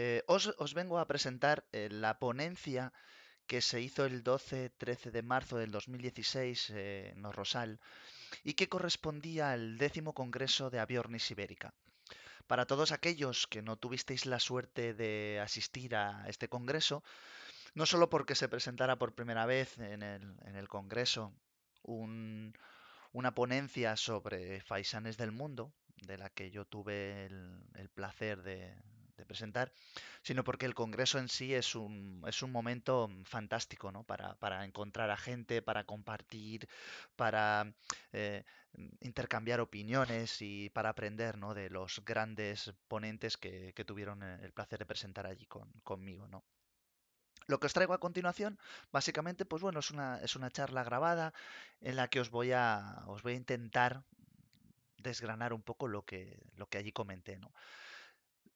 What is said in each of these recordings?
Eh, os, vengo a presentar eh, la ponencia que se hizo el 12-13 de marzo del 2016 eh, en Rosal y que correspondía al décimo Congreso de Aviornis Ibérica. Para todos aquellos que no tuvisteis la suerte de asistir a este congreso, no solo porque se presentara por primera vez en el, congreso una ponencia sobre faisanes del mundo, de la que yo tuve el placer de, de presentar, sino porque el Congreso en sí es un, es un momento mm, fantástico para, encontrar a gente, para compartir, para eh, mm, intercambiar opiniones y para aprender de los grandes ponentes que, tuvieron eh, el placer de presentar allí conmigo. ¿no? Lo que os traigo a continuación, básicamente, pues bueno, es una, es una charla grabada en la que os voy a, os voy a intentar desgranar un poco lo que, lo que allí comenté. ¿no?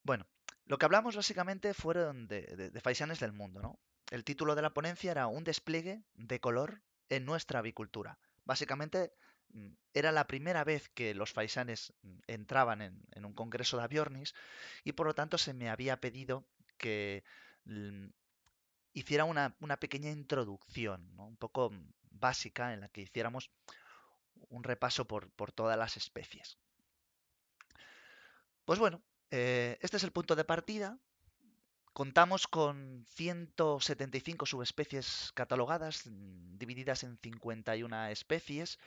Bueno, lo que hablamos básicamente fueron de, faisanes del mundo, ¿no? El título de la ponencia era Un despliegue de color en nuestra avicultura. Básicamente mm, era la primera vez que los faisanes mm, entraban en, un congreso de aviornis y por lo tanto se me había pedido que mm, hiciera una, pequeña introducción, un poco básica, en la que hiciéramos un repaso por todas las especies. Pues bueno, eh, este es el punto de partida. Contamos con 175 subespecies catalogadas, mm, divididas en 51 especies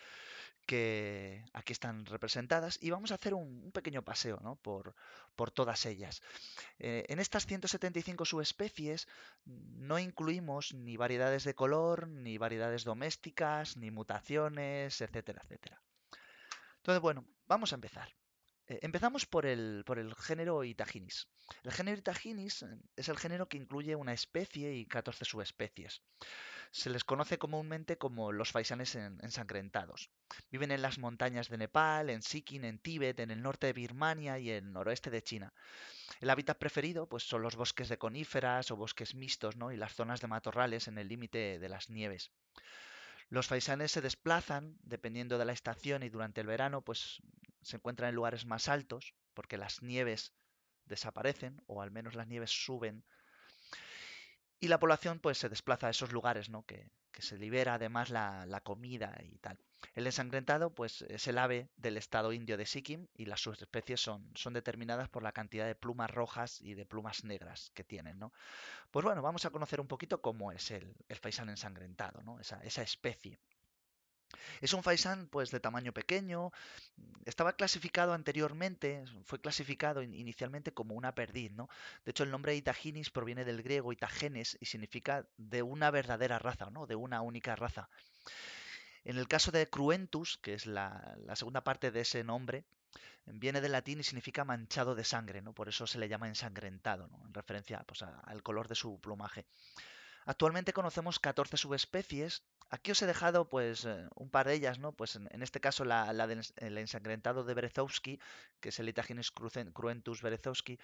que aquí están representadas y vamos a hacer un, pequeño paseo por, todas ellas. Eh, en estas 175 subespecies mm, no incluimos ni variedades de color, ni variedades domésticas, ni mutaciones, etcétera, etcétera. Entonces, bueno, vamos a empezar. Eh, empezamos por el, género Itaginis. El género Itaginis eh, es el género que incluye una especie y 14 subespecies. Se les conoce comúnmente como los faisanes ensangrentados. Viven en las montañas de Nepal, en Sikkim, en Tíbet, en el norte de Birmania y en el noroeste de China. El hábitat preferido pues, son los bosques de coníferas o bosques mixtos ¿no? y las zonas de matorrales en el límite de las nieves. Los faisanes se desplazan dependiendo de la estación y durante el verano pues se encuentran en lugares más altos, porque las nieves desaparecen, o al menos las nieves suben, y la población pues se desplaza a esos lugares, ¿no? Que, se libera además la, comida y tal. El ensangrentado pues es el ave del estado indio de Sikkim y las subespecies son, son determinadas por la cantidad de plumas rojas y de plumas negras que tienen, ¿no? Pues bueno, vamos a conocer un poquito cómo es el, el faisán ensangrentado, ¿no? Esa, esa especie. Es un faisán pues de tamaño pequeño, estaba clasificado anteriormente, fue clasificado inicialmente como una perdiz, De hecho el nombre Itaginis proviene del griego Itagenes y significa de una verdadera raza, ¿no? De una única raza. En el caso de Cruentus, que es la, segunda parte de ese nombre, viene del latín y significa manchado de sangre, ¿no? Por eso se le llama ensangrentado, ¿no? En referencia pues, al color de su plumaje. Actualmente conocemos 14 subespecies. Aquí os he dejado pues eh, un par de ellas, ¿no? Pues en, este caso la, del ensangrentado de Berezovsky, que es el Itaginis cruentus berezovsky,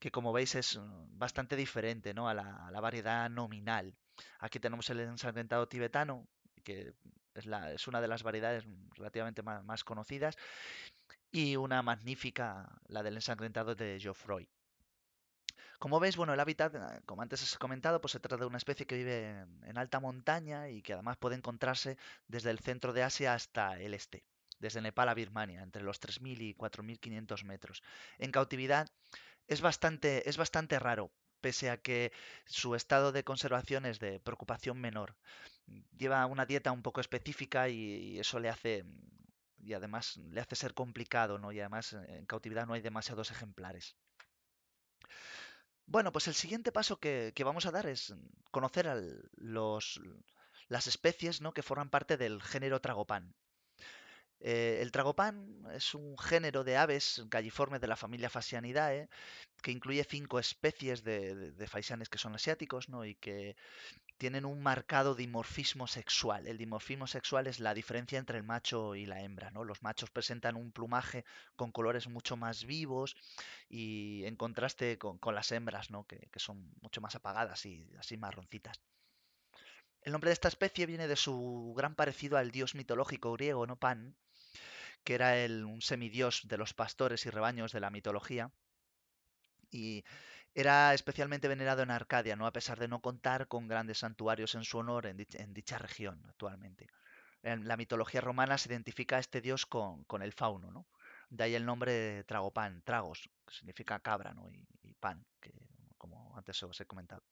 que como veis es eh, bastante diferente, ¿no? a la, variedad nominal. Aquí tenemos el ensangrentado tibetano, que es, una de las variedades relativamente más, más, conocidas, y una magnífica, la del ensangrentado de Geoffroy. Como veis, bueno, el hábitat, ah, como antes os he comentado, pues se trata de una especie que vive en alta montaña y que además puede encontrarse desde el centro de Asia hasta el este, desde Nepal a Birmania, entre los 3.000 y 4.500 metros. En cautividad es bastante, es bastante raro, pese a que su estado de conservación es de preocupación menor. Lleva una dieta un poco específica y, eso le hace y además le hace ser complicado, ¿no? Y además eh, en cautividad no hay demasiados ejemplares. Bueno, pues el siguiente paso que, vamos a dar es mm, conocer las especies ¿no? que forman parte del género Tragopan. Eh, el tragopan es un género de aves galliformes de la familia Fasianidae, que incluye cinco especies de, faisanes que son asiáticos ¿no? y que tienen un marcado dimorfismo sexual. El dimorfismo sexual es la diferencia entre el macho y la hembra. ¿no? Los machos presentan un plumaje con colores mucho más vivos y en contraste con, las hembras, que, que, son mucho más apagadas y así marroncitas. El nombre de esta especie viene de su gran parecido al dios mitológico griego, ¿no? Pan, que era un semidios de los pastores y rebaños de la mitología. Y era especialmente venerado en Arcadia, ¿no? a pesar de no contar con grandes santuarios en su honor en, dicha, región actualmente. En la mitología romana se identifica a este dios con, el fauno, ¿no? de ahí el nombre de Tragopan, Tragos, que significa cabra ¿no? y, pan, que, como antes os he comentado.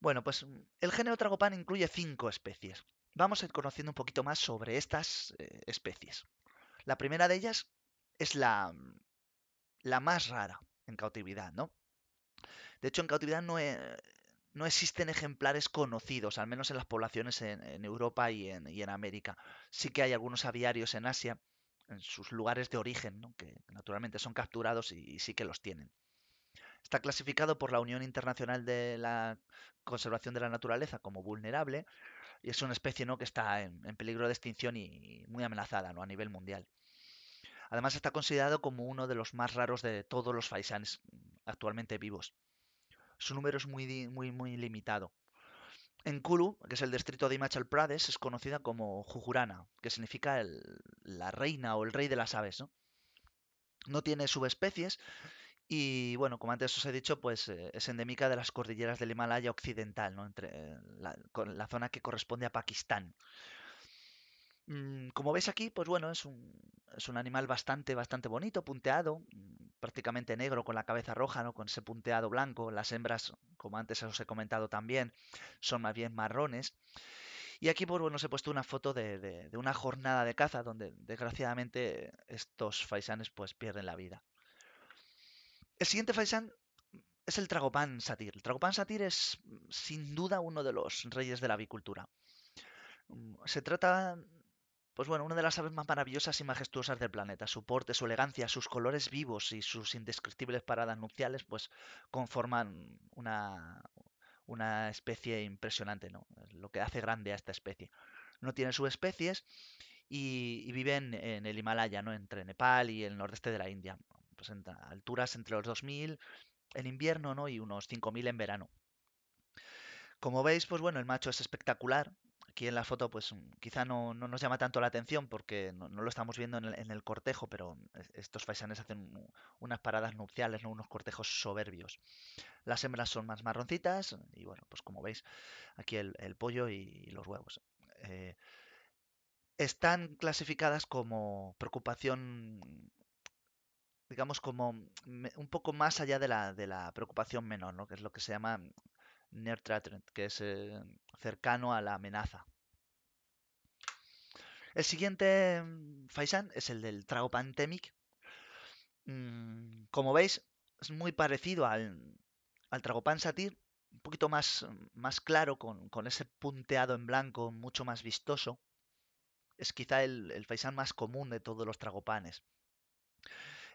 Bueno, pues el género Tragopan incluye cinco especies, Vamos a ir conociendo un poquito más sobre estas eh, especies. La primera de ellas es la, más rara en cautividad, ¿no? De hecho, en cautividad no, eh, existen ejemplares conocidos, al menos en las poblaciones en, Europa y en, América. Sí que hay algunos aviarios en Asia, en sus lugares de origen, que naturalmente son capturados y, sí que los tienen. Está clasificado por la Unión Internacional de la Conservación de la Naturaleza como vulnerable y es una especie ¿no? que está en, peligro de extinción y, muy amenazada ¿no? a nivel mundial. Además está considerado como uno de los más raros de todos los faisanes actualmente vivos. Su número es muy, muy, muy limitado. En Kulu, que es el distrito de Imachal Pradesh, es conocida como Jujurana, que significa la reina o el rey de las aves. ¿no? no tiene subespecies y bueno, como antes os he dicho, pues eh, es endémica de las cordilleras del Himalaya occidental, ¿no? Entre eh, la, zona que corresponde a Pakistán. Mm, como veis aquí, pues bueno, es un, es un animal bastante, bastante bonito, punteado, mm, prácticamente negro con la cabeza roja, ¿no? Con ese punteado blanco. Las hembras, como antes os he comentado también, son más bien marrones. Y aquí, pues bueno, os he puesto una foto de, de, una jornada de caza donde desgraciadamente estos faisanes pues pierden la vida. El siguiente faisán es el Tragopán Satir. El Tragopán Satir es sin duda uno de los reyes de la avicultura. Mm, se trata, pues bueno, una de las aves más maravillosas y majestuosas del planeta. Su porte, su elegancia, sus colores vivos y sus indescriptibles paradas nupciales, pues conforman una, una especie impresionante, ¿no? Lo que hace grande a esta especie. No tiene subespecies y, viven en, en el Himalaya, ¿no? Entre Nepal y el nordeste de la India presenta alturas entre los 2.000 en invierno ¿no? y unos 5.000 en verano. Como veis, pues bueno, el macho es espectacular. Aquí en la foto, pues mm, quizá no, nos llama tanto la atención porque no, lo estamos viendo en el, cortejo, pero estos faisanes hacen unas paradas nupciales, unos cortejos soberbios. Las hembras son más marroncitas y bueno, pues como veis, aquí el, pollo y, los huevos. Eh, están clasificadas como preocupación digamos, como un poco más allá de la, de la preocupación menor, ¿no? que es lo que se llama near threat, que es eh, cercano a la amenaza. El siguiente mm, Faisan es el del trago pandemic. Mm, como veis, es muy parecido al, al trago un poquito más, más claro, con, ese punteado en blanco, mucho más vistoso. Es quizá el, el Faisan más común de todos los tragopanes.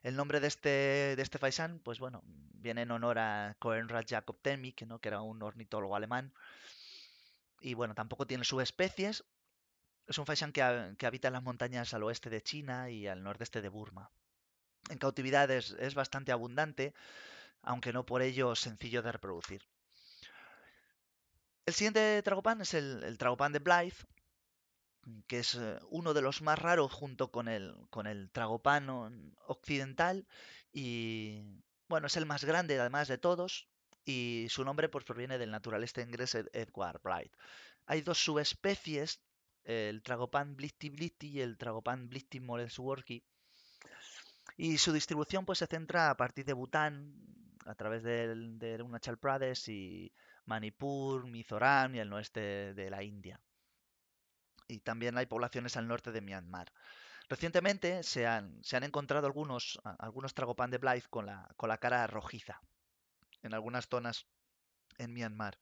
El nombre de este, de este faisán, pues bueno, viene en honor a Koenrad Jacob Temmick, ¿no? que era un ornitólogo alemán. Y bueno, tampoco tiene subespecies. Es un faisán que, habita en las montañas al oeste de China y al nordeste de Burma. En cautividad es, bastante abundante, aunque no por ello sencillo de reproducir. El siguiente tragopán es el, el tragopán de Blythe, que es eh, uno de los más raros junto con el, con el tragopano occidental y bueno, es el más grande además de todos y su nombre pues, proviene del naturalista este inglés Edward Bright. Hay dos subespecies, el tragopan blitti blitti y el tragopan blitti molesworki y su distribución pues, se centra a partir de Bután, a través de, de Unachal Pradesh y Manipur, Mizoram y el noreste de la India y también hay poblaciones al norte de Myanmar. Recientemente se han, encontrado algunos, algunos tragopan de Blythe con la, con la cara rojiza en algunas zonas en Myanmar.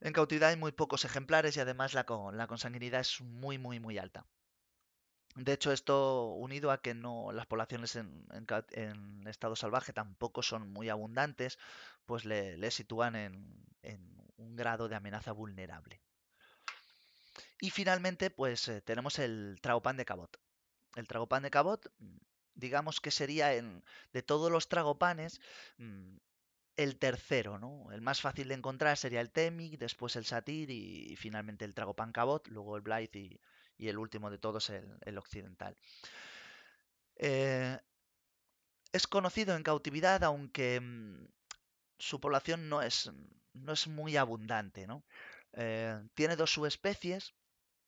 En cautividad hay muy pocos ejemplares y además la, la consanguinidad es muy, muy, muy alta. De hecho, esto unido a que no las poblaciones en, estado salvaje tampoco son muy abundantes, pues le, sitúan en, un grado de amenaza vulnerable. Y finalmente, pues eh, tenemos el Tragopan de cabot. El Tragopan de cabot, mm, digamos que sería en, de todos los tragopanes mm, el tercero, ¿no? El más fácil de encontrar sería el Temic, después el Satir y, finalmente el tragopan cabot, luego el Blythe y, el último de todos el, el occidental. Eh, es conocido en cautividad, aunque mm, su población no es, no es muy abundante, ¿no? Eh, tiene dos subespecies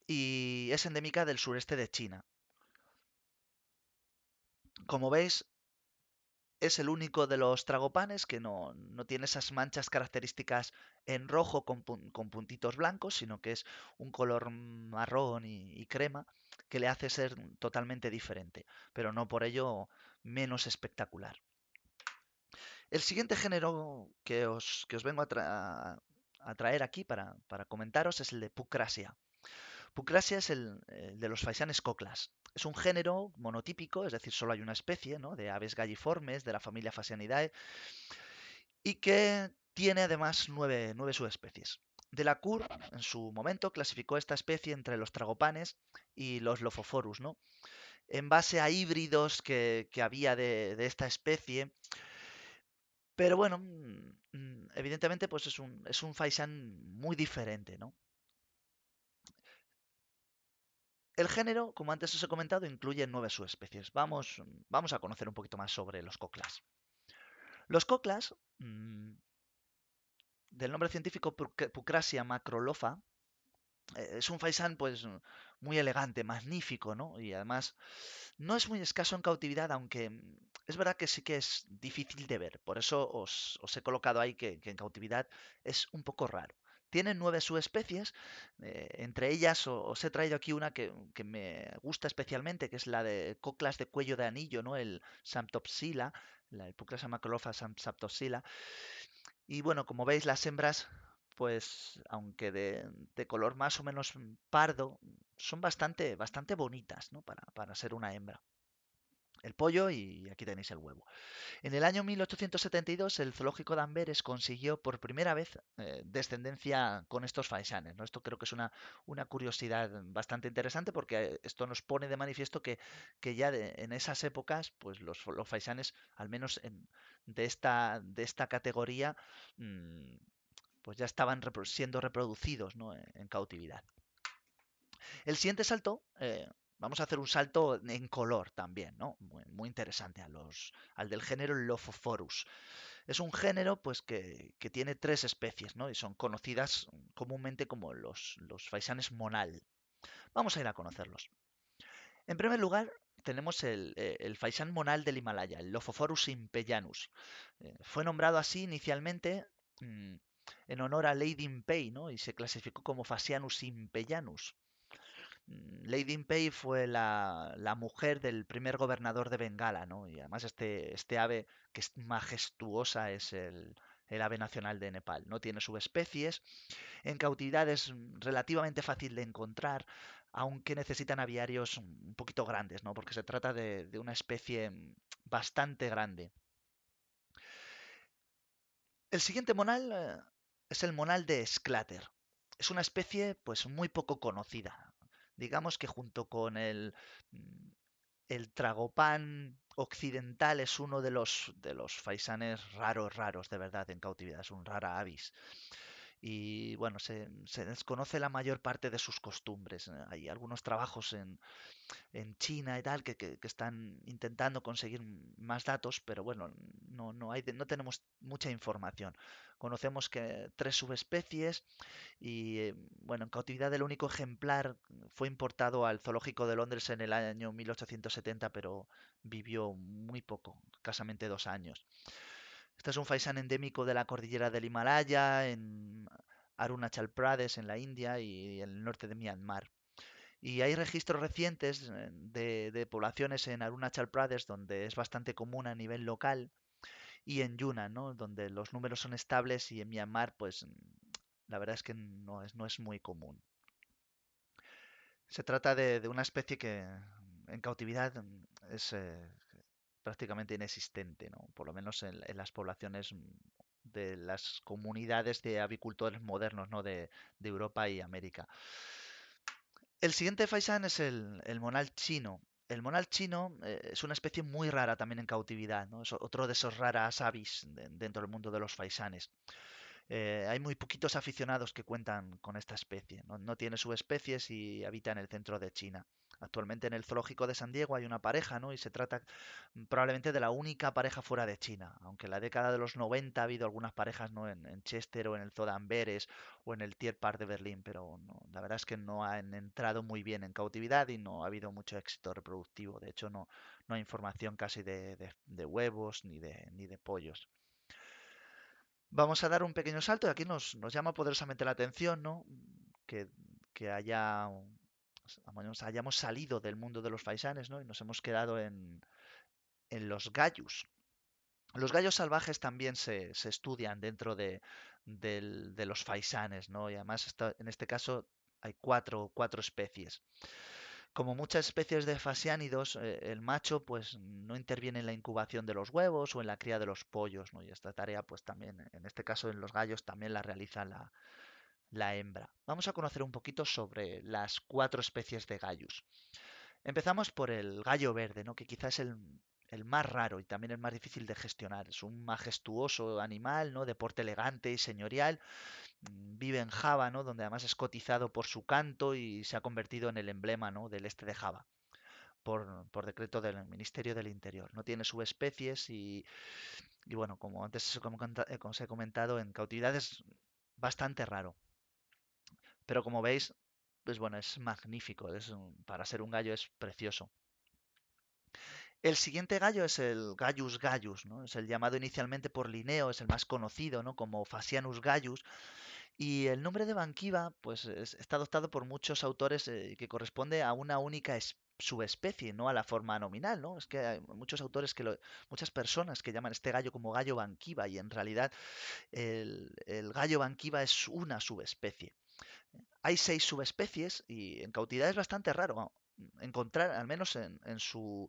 y es endémica del sureste de China. Como veis, es el único de los tragopanes que no, tiene esas manchas características en rojo con, puntitos blancos, sino que es un color marrón y, crema que le hace ser totalmente diferente, pero no por ello menos espectacular. El siguiente género que os, que os vengo a, tra a traer aquí para, comentaros es el de Pucrasia. Pucrasia es el, de los faisanes coclas. Es un género monotípico, es decir, solo hay una especie ¿no? de aves galliformes de la familia Phasianidae y que tiene además nueve, subespecies. Delacour, en su momento, clasificó esta especie entre los tragopanes y los lofoforus, ¿no? En base a híbridos que, había de, de, esta especie, pero bueno, mm, mm, evidentemente, pues es un, es Faisan muy diferente, ¿no? El género, como antes os he comentado, incluye nueve subespecies. Vamos, mm, vamos a conocer un poquito más sobre los coclas. Los coclas, del nombre científico Pucrasia macrolofa, eh, es un faisán pues muy elegante, magnífico, ¿no? Y además no es muy escaso en cautividad, aunque es verdad que sí que es difícil de ver, por eso os, he colocado ahí que, en cautividad es un poco raro. Tiene nueve subespecies, eh, entre ellas os he traído aquí una que, me gusta especialmente, que es la de coclas de cuello de anillo, ¿no? el Samptopsila, la, Puclasa Pucrasa Y bueno, como veis, las hembras pues aunque de, color más o menos pardo, son bastante, bastante bonitas ¿no? para ser una hembra el pollo y aquí tenéis el huevo. En el año 1872 el zoológico de Amberes consiguió por primera vez eh, descendencia con estos faisanes. ¿no? Esto creo que es una, curiosidad bastante interesante porque esto nos pone de manifiesto que, ya en esas épocas pues los, los faisanes, al menos de, esta, categoría, mm, pues ya estaban siendo reproducidos en, cautividad. El siguiente salto eh, Vamos a hacer un salto en color también, ¿no? Muy, interesante al del género Lophophorus. Es un género pues, que, tiene tres especies, ¿no? Y son conocidas comúnmente como los, faisanes monal. Vamos a ir a conocerlos. En primer lugar, tenemos el, eh, el, faisán monal del Himalaya, el Lophophorus impellanus. Eh, fue nombrado así inicialmente mm, en honor a Lady Impey, ¿no? Y se clasificó como Fasianus impellanus. Mm, Lady Impey fue la, mujer del primer gobernador de Bengala, ¿no? Y además este, este ave, que es majestuosa, es el, ave nacional de Nepal. No tiene subespecies. En cautividad es mm, relativamente fácil de encontrar, aunque necesitan aviarios un poquito grandes, ¿no? Porque se trata de, de una especie mm, bastante grande. El siguiente monal eh, es el monal de Sclater. Es una especie pues muy poco conocida digamos que junto con el, mm, el tragopán occidental es uno de los, de los faisanes raros, raros, de verdad, en cautividad, es un rara avis y bueno, se, desconoce la mayor parte de sus costumbres. Hay algunos trabajos en, en China y tal que, están intentando conseguir más datos, pero bueno, no, no, hay, no tenemos mucha información. Conocemos que tres subespecies y eh, bueno, en cautividad el único ejemplar fue importado al zoológico de Londres en el año 1870, pero vivió muy poco, casamente dos años. Este es un faisán endémico de la cordillera del Himalaya, en Arunachal Pradesh, en la India y en el norte de Myanmar. Y hay registros recientes eh, de, poblaciones en Arunachal Pradesh, donde es bastante común a nivel local, y en Yuna, ¿no? donde los números son estables y en Myanmar, pues la verdad es que no es, no es muy común. Se trata de, una especie que en cautividad es, eh, prácticamente inexistente, ¿no? por lo menos en, las poblaciones mm, de las comunidades de avicultores modernos de, Europa y América. El siguiente faisán es el, monal chino. El monal chino eh, es una especie muy rara también en cautividad, es otro de esos raras avis dentro del mundo de los faisanes. Eh, hay muy poquitos aficionados que cuentan con esta especie, no, no tiene subespecies y habita en el centro de China. Actualmente en el zoológico de San Diego hay una pareja, ¿no? Y se trata probablemente de la única pareja fuera de China. Aunque en la década de los 90 ha habido algunas parejas, ¿no? En, Chester o en el Zoo de Amberes o en el Tierpark de Berlín, pero la verdad es que no han entrado muy bien en cautividad y no ha habido mucho éxito reproductivo. De hecho, no, no hay información casi de, huevos ni de, ni de pollos. Vamos a dar un pequeño salto y aquí nos, nos llama poderosamente la atención, ¿no? Que, que haya pues, hayamos salido del mundo de los faisanes ¿no? y nos hemos quedado en, los gallos Los gallos salvajes también se, estudian dentro de, los faisanes, ¿no? Y además en este caso hay cuatro, cuatro especies. Como muchas especies de fasiánidos, eh, el macho pues no interviene en la incubación de los huevos o en la cría de los pollos, ¿no? Y esta tarea pues también, en este caso en los gallos, también la realiza la, la hembra. Vamos a conocer un poquito sobre las cuatro especies de gallos. Empezamos por el gallo verde, ¿no? que quizás es el, más raro y también el más difícil de gestionar. Es un majestuoso animal, ¿no? de porte elegante y señorial. Mm, vive en Java, ¿no? donde además es cotizado por su canto y se ha convertido en el emblema ¿no? del este de Java. Por, decreto del Ministerio del Interior. No tiene subespecies y, bueno, como antes os eh, he comentado, en cautividad es bastante raro. Pero como veis, pues bueno, es magnífico. Es para ser un gallo es precioso. El siguiente gallo es el Gallus gallus, Es el llamado inicialmente por Linneo, es el más conocido, ¿no? Como Fasianus gallus. Y el nombre de Banquiva, pues está adoptado por muchos autores eh, que corresponde a una única subespecie, no a la forma nominal, ¿no? Es que hay muchos autores que muchas personas que llaman este gallo como gallo banquiva y en realidad el, el gallo banquiva es una subespecie. Hay seis subespecies y en cautividad es bastante raro encontrar, al menos en, su,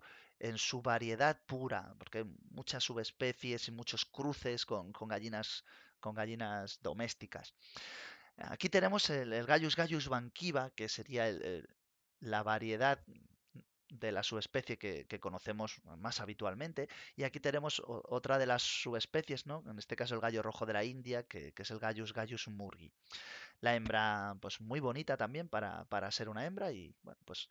variedad pura, porque hay muchas subespecies y muchos cruces con, gallinas, con gallinas domésticas. Aquí tenemos el, Gallus gallus banquiva, que sería la variedad de la subespecie que, conocemos más habitualmente. Y aquí tenemos otra de las subespecies, ¿no? En este caso el gallo rojo de la India, que, es el Gallus gallus murgi. La hembra, pues muy bonita también para, ser una hembra y, bueno, pues...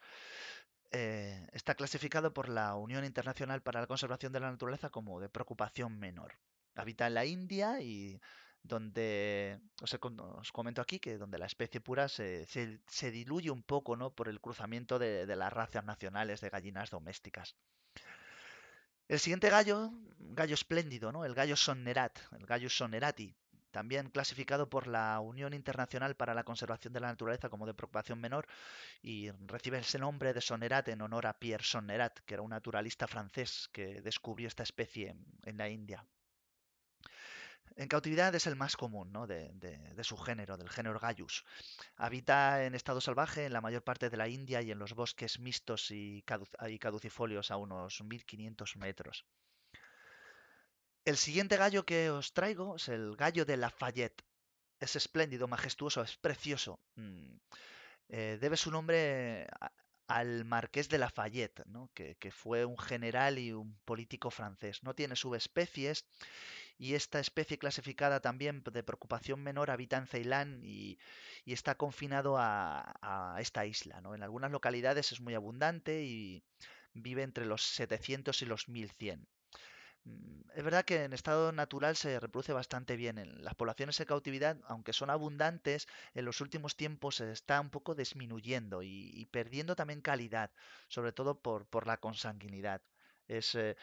Eh, está clasificado por la Unión Internacional para la Conservación de la Naturaleza como de preocupación menor. Habita en la India y donde os, os, comento aquí que donde la especie pura se, se, diluye un poco ¿no? por el cruzamiento de, las razas nacionales de gallinas domésticas. El siguiente gallo, gallo espléndido, ¿no? el gallo sonnerat, el gallo Sonnerati, también clasificado por la Unión Internacional para la Conservación de la Naturaleza como de preocupación menor y recibe ese nombre de Sonnerat en honor a Pierre Sonnerat, que era un naturalista francés que descubrió esta especie en la India. En cautividad es el más común de, su género, del género Gallus. Habita en estado salvaje en la mayor parte de la India y en los bosques mixtos y, caducifolios a unos 1500 metros. El siguiente gallo que os traigo es el gallo de Lafayette. Es espléndido, majestuoso, es precioso. Mm, eh, debe su nombre al marqués de Lafayette, que, fue un general y un político francés. No tiene subespecies y esta especie clasificada también de preocupación menor habita en Ceilán y, está confinado a, esta isla. ¿no? En algunas localidades es muy abundante y vive entre los 700 y los 1100. Mm, es verdad que en estado natural se reproduce bastante bien. las poblaciones en cautividad, aunque son abundantes, en los últimos tiempos se está un poco disminuyendo y, perdiendo también calidad, sobre todo por la consanguinidad es eh,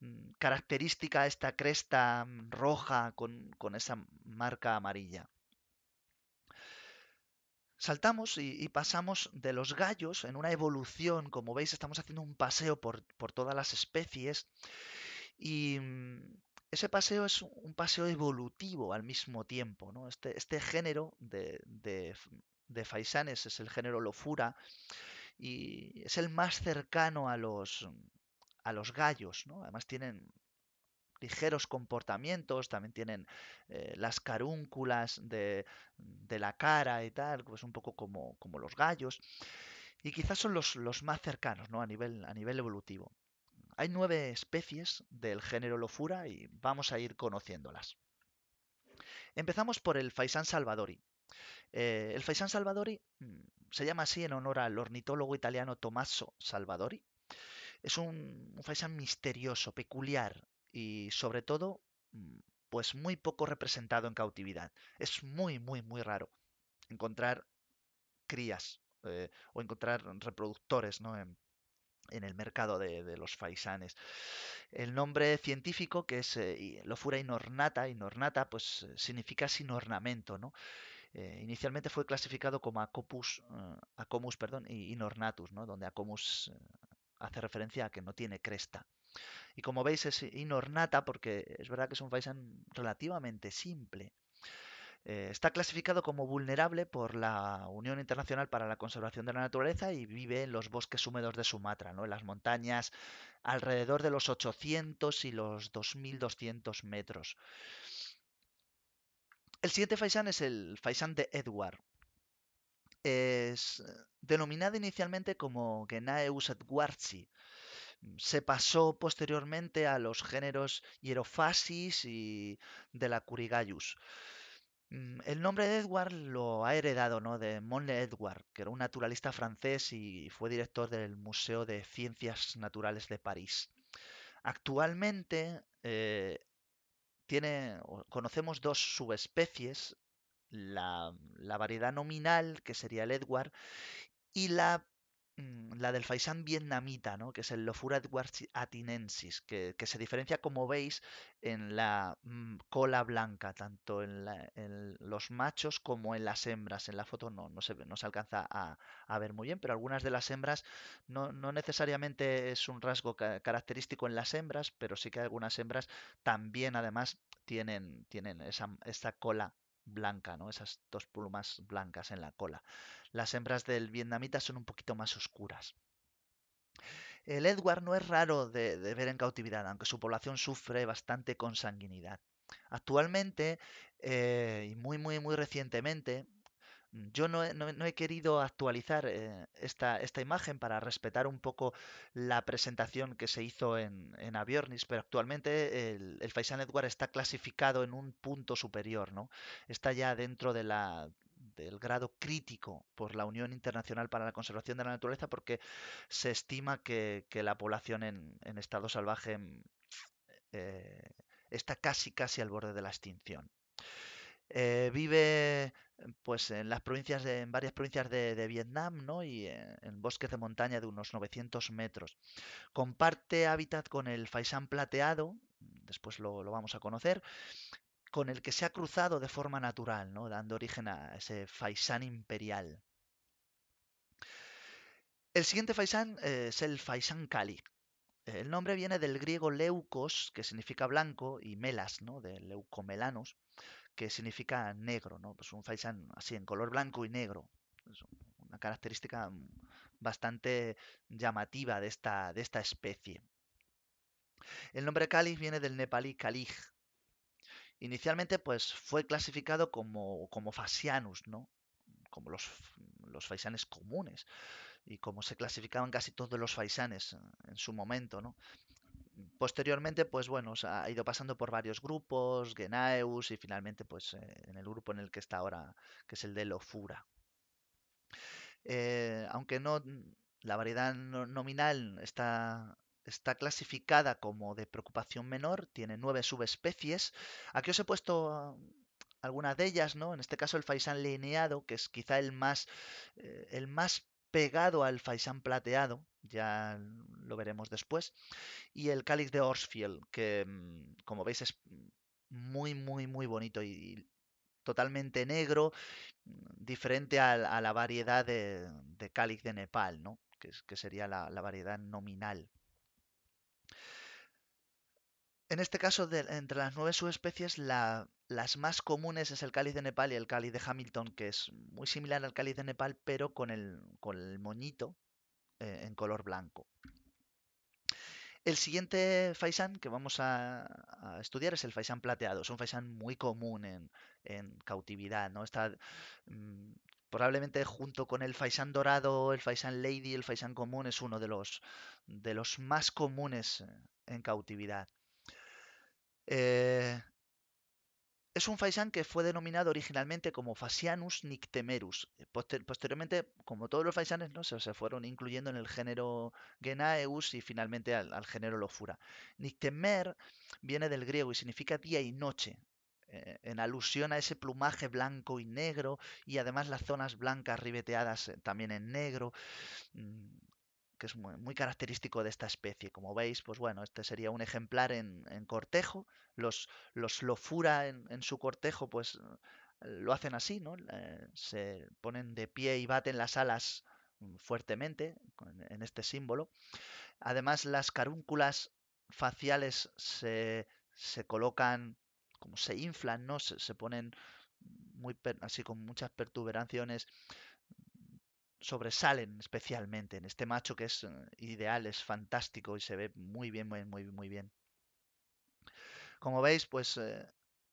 mm, característica esta cresta mm, roja con, esa marca amarilla. Saltamos y, pasamos de los gallos en una evolución, como veis estamos haciendo un paseo por, todas las especies y mm, ese paseo es un paseo evolutivo al mismo tiempo. ¿no? Este, este género de, de, faisanes es el género Lofura y es el más cercano a los, a los gallos, ¿no? Además tienen ligeros comportamientos, también tienen eh, las carúnculas de, la cara y tal, pues un poco como, los gallos. Y quizás son los, más cercanos, ¿no? A nivel, evolutivo. Hay nueve especies del género Lofura y vamos a ir conociéndolas. Empezamos por el Faisán Salvadori. Eh, el Faisán Salvadori mm, se llama así en honor al ornitólogo italiano Tommaso Salvadori, es un, faisán misterioso, peculiar y sobre todo mm, pues muy poco representado en cautividad. Es muy, muy, muy raro encontrar crías eh, o encontrar reproductores ¿no? en, el mercado de, los faisanes. El nombre científico, que es eh, lofura inornata, inornata, pues eh, significa sin ornamento, ¿no? inicialmente fue clasificado como Acopus, Acomus perdón, inornatus, ¿no? donde Acomus hace referencia a que no tiene cresta. Y como veis es inornata porque es verdad que es un faisán relativamente simple. Eh, está clasificado como vulnerable por la Unión Internacional para la Conservación de la Naturaleza y vive en los bosques húmedos de Sumatra, ¿no? en las montañas alrededor de los 800 y los 2200 metros. El siguiente faisán es el faisán de Edward es eh, denominada inicialmente como Genaeus Guarci. Mm, se pasó posteriormente a los géneros Hierophasis y de la Curigayus. Mm, el nombre de Edward lo ha heredado ¿no? de Monle Edward, que era un naturalista francés y fue director del Museo de Ciencias Naturales de París. Actualmente eh, tiene, conocemos dos subespecies la, variedad nominal, que sería el Edward, y la mm, del faisán vietnamita, que es el Edward atinensis, que, que, se diferencia, como veis, en la mm, cola blanca, tanto en, los machos como en las hembras. En la foto no, no, se, alcanza a, ver muy bien, pero algunas de las hembras no, necesariamente es un rasgo característico en las hembras, pero sí que algunas hembras también, además, tienen, tienen esa, esta cola blanca, ¿no? Esas dos plumas blancas en la cola. Las hembras del vietnamita son un poquito más oscuras. El Edward no es raro de, ver en cautividad, aunque su población sufre bastante consanguinidad. Actualmente, eh, y muy, muy, muy recientemente, Mm, yo no he, no, he querido actualizar eh, esta, esta, imagen para respetar un poco la presentación que se hizo en, en Aviornis, pero actualmente el, el Faisal Edward está clasificado en un punto superior, ¿no? Está ya dentro de del grado crítico por la Unión Internacional para la Conservación de la Naturaleza porque se estima que, la población en, estado salvaje mm, eh, está casi casi al borde de la extinción. Eh, vive pues en las provincias varias provincias de, Vietnam ¿no? y en, bosques de montaña de unos 900 metros. Comparte hábitat con el faisán plateado, después lo, vamos a conocer, con el que se ha cruzado de forma natural, ¿no? dando origen a ese faisán imperial. El siguiente faisán eh, es el faisán cali. El nombre viene del griego leucos, que significa blanco, y melas, de leucomelanos que significa negro, ¿no? Pues un faisán así en color blanco y negro. una característica bastante llamativa de esta, de esta especie. El nombre cáliz viene del nepalí kalij. Inicialmente, pues fue clasificado como, como fasianus, ¿no? Como los, los faisanes comunes y como se clasificaban casi todos los faisanes en su momento, ¿no? posteriormente, pues bueno, ha ido pasando por varios grupos, Genaeus y finalmente pues eh, en el grupo en el que está ahora, que es el de Lofura. Eh, aunque no, la variedad nominal está, está clasificada como de preocupación menor, tiene nueve subespecies. Aquí os he puesto algunas de ellas, ¿no? En este caso el faisán lineado, que es quizá el más, eh, el más pegado al faisán plateado, ya lo veremos después, y el cáliz de Orsfield, que mm, como veis es muy, muy, muy bonito y totalmente negro, mm, diferente a, la variedad de, cáliz de Nepal, ¿no? que, sería la variedad nominal. En este caso, entre las nueve subespecies, las más comunes es el cáliz de Nepal y el cáliz de Hamilton, que es muy similar al cáliz de Nepal, pero con el, moñito eh, en color blanco. El siguiente faisán que vamos a, estudiar es el faisán plateado. Es un faisán muy común en, cautividad, ¿no? Está mm, probablemente junto con el faisán dorado, el faisán lady, el faisán común es uno de los, de los más comunes eh, en cautividad. Eh, es un faisán que fue denominado originalmente como Fasianus nictemerus. Eh, posteriormente, como todos los faisanes, ¿no? se, fueron incluyendo en el género Genaeus y finalmente al, género Lofura. Nictemer viene del griego y significa día y noche, eh, en alusión a ese plumaje blanco y negro y además las zonas blancas ribeteadas también en negro. Mm, que es muy, característico de esta especie. Como veis, pues bueno, este sería un ejemplar en, cortejo. Los, los lofura en, su cortejo, pues eh, lo hacen así, ¿no? Eh, se ponen de pie y baten las alas mm, fuertemente en este símbolo. Además, las carúnculas faciales se, colocan, como se inflan, ¿no? Se, ponen muy, así con muchas pertuberaciones sobresalen especialmente en este macho que es eh, ideal, es fantástico y se ve muy bien, muy, muy, muy bien. Como veis, pues eh,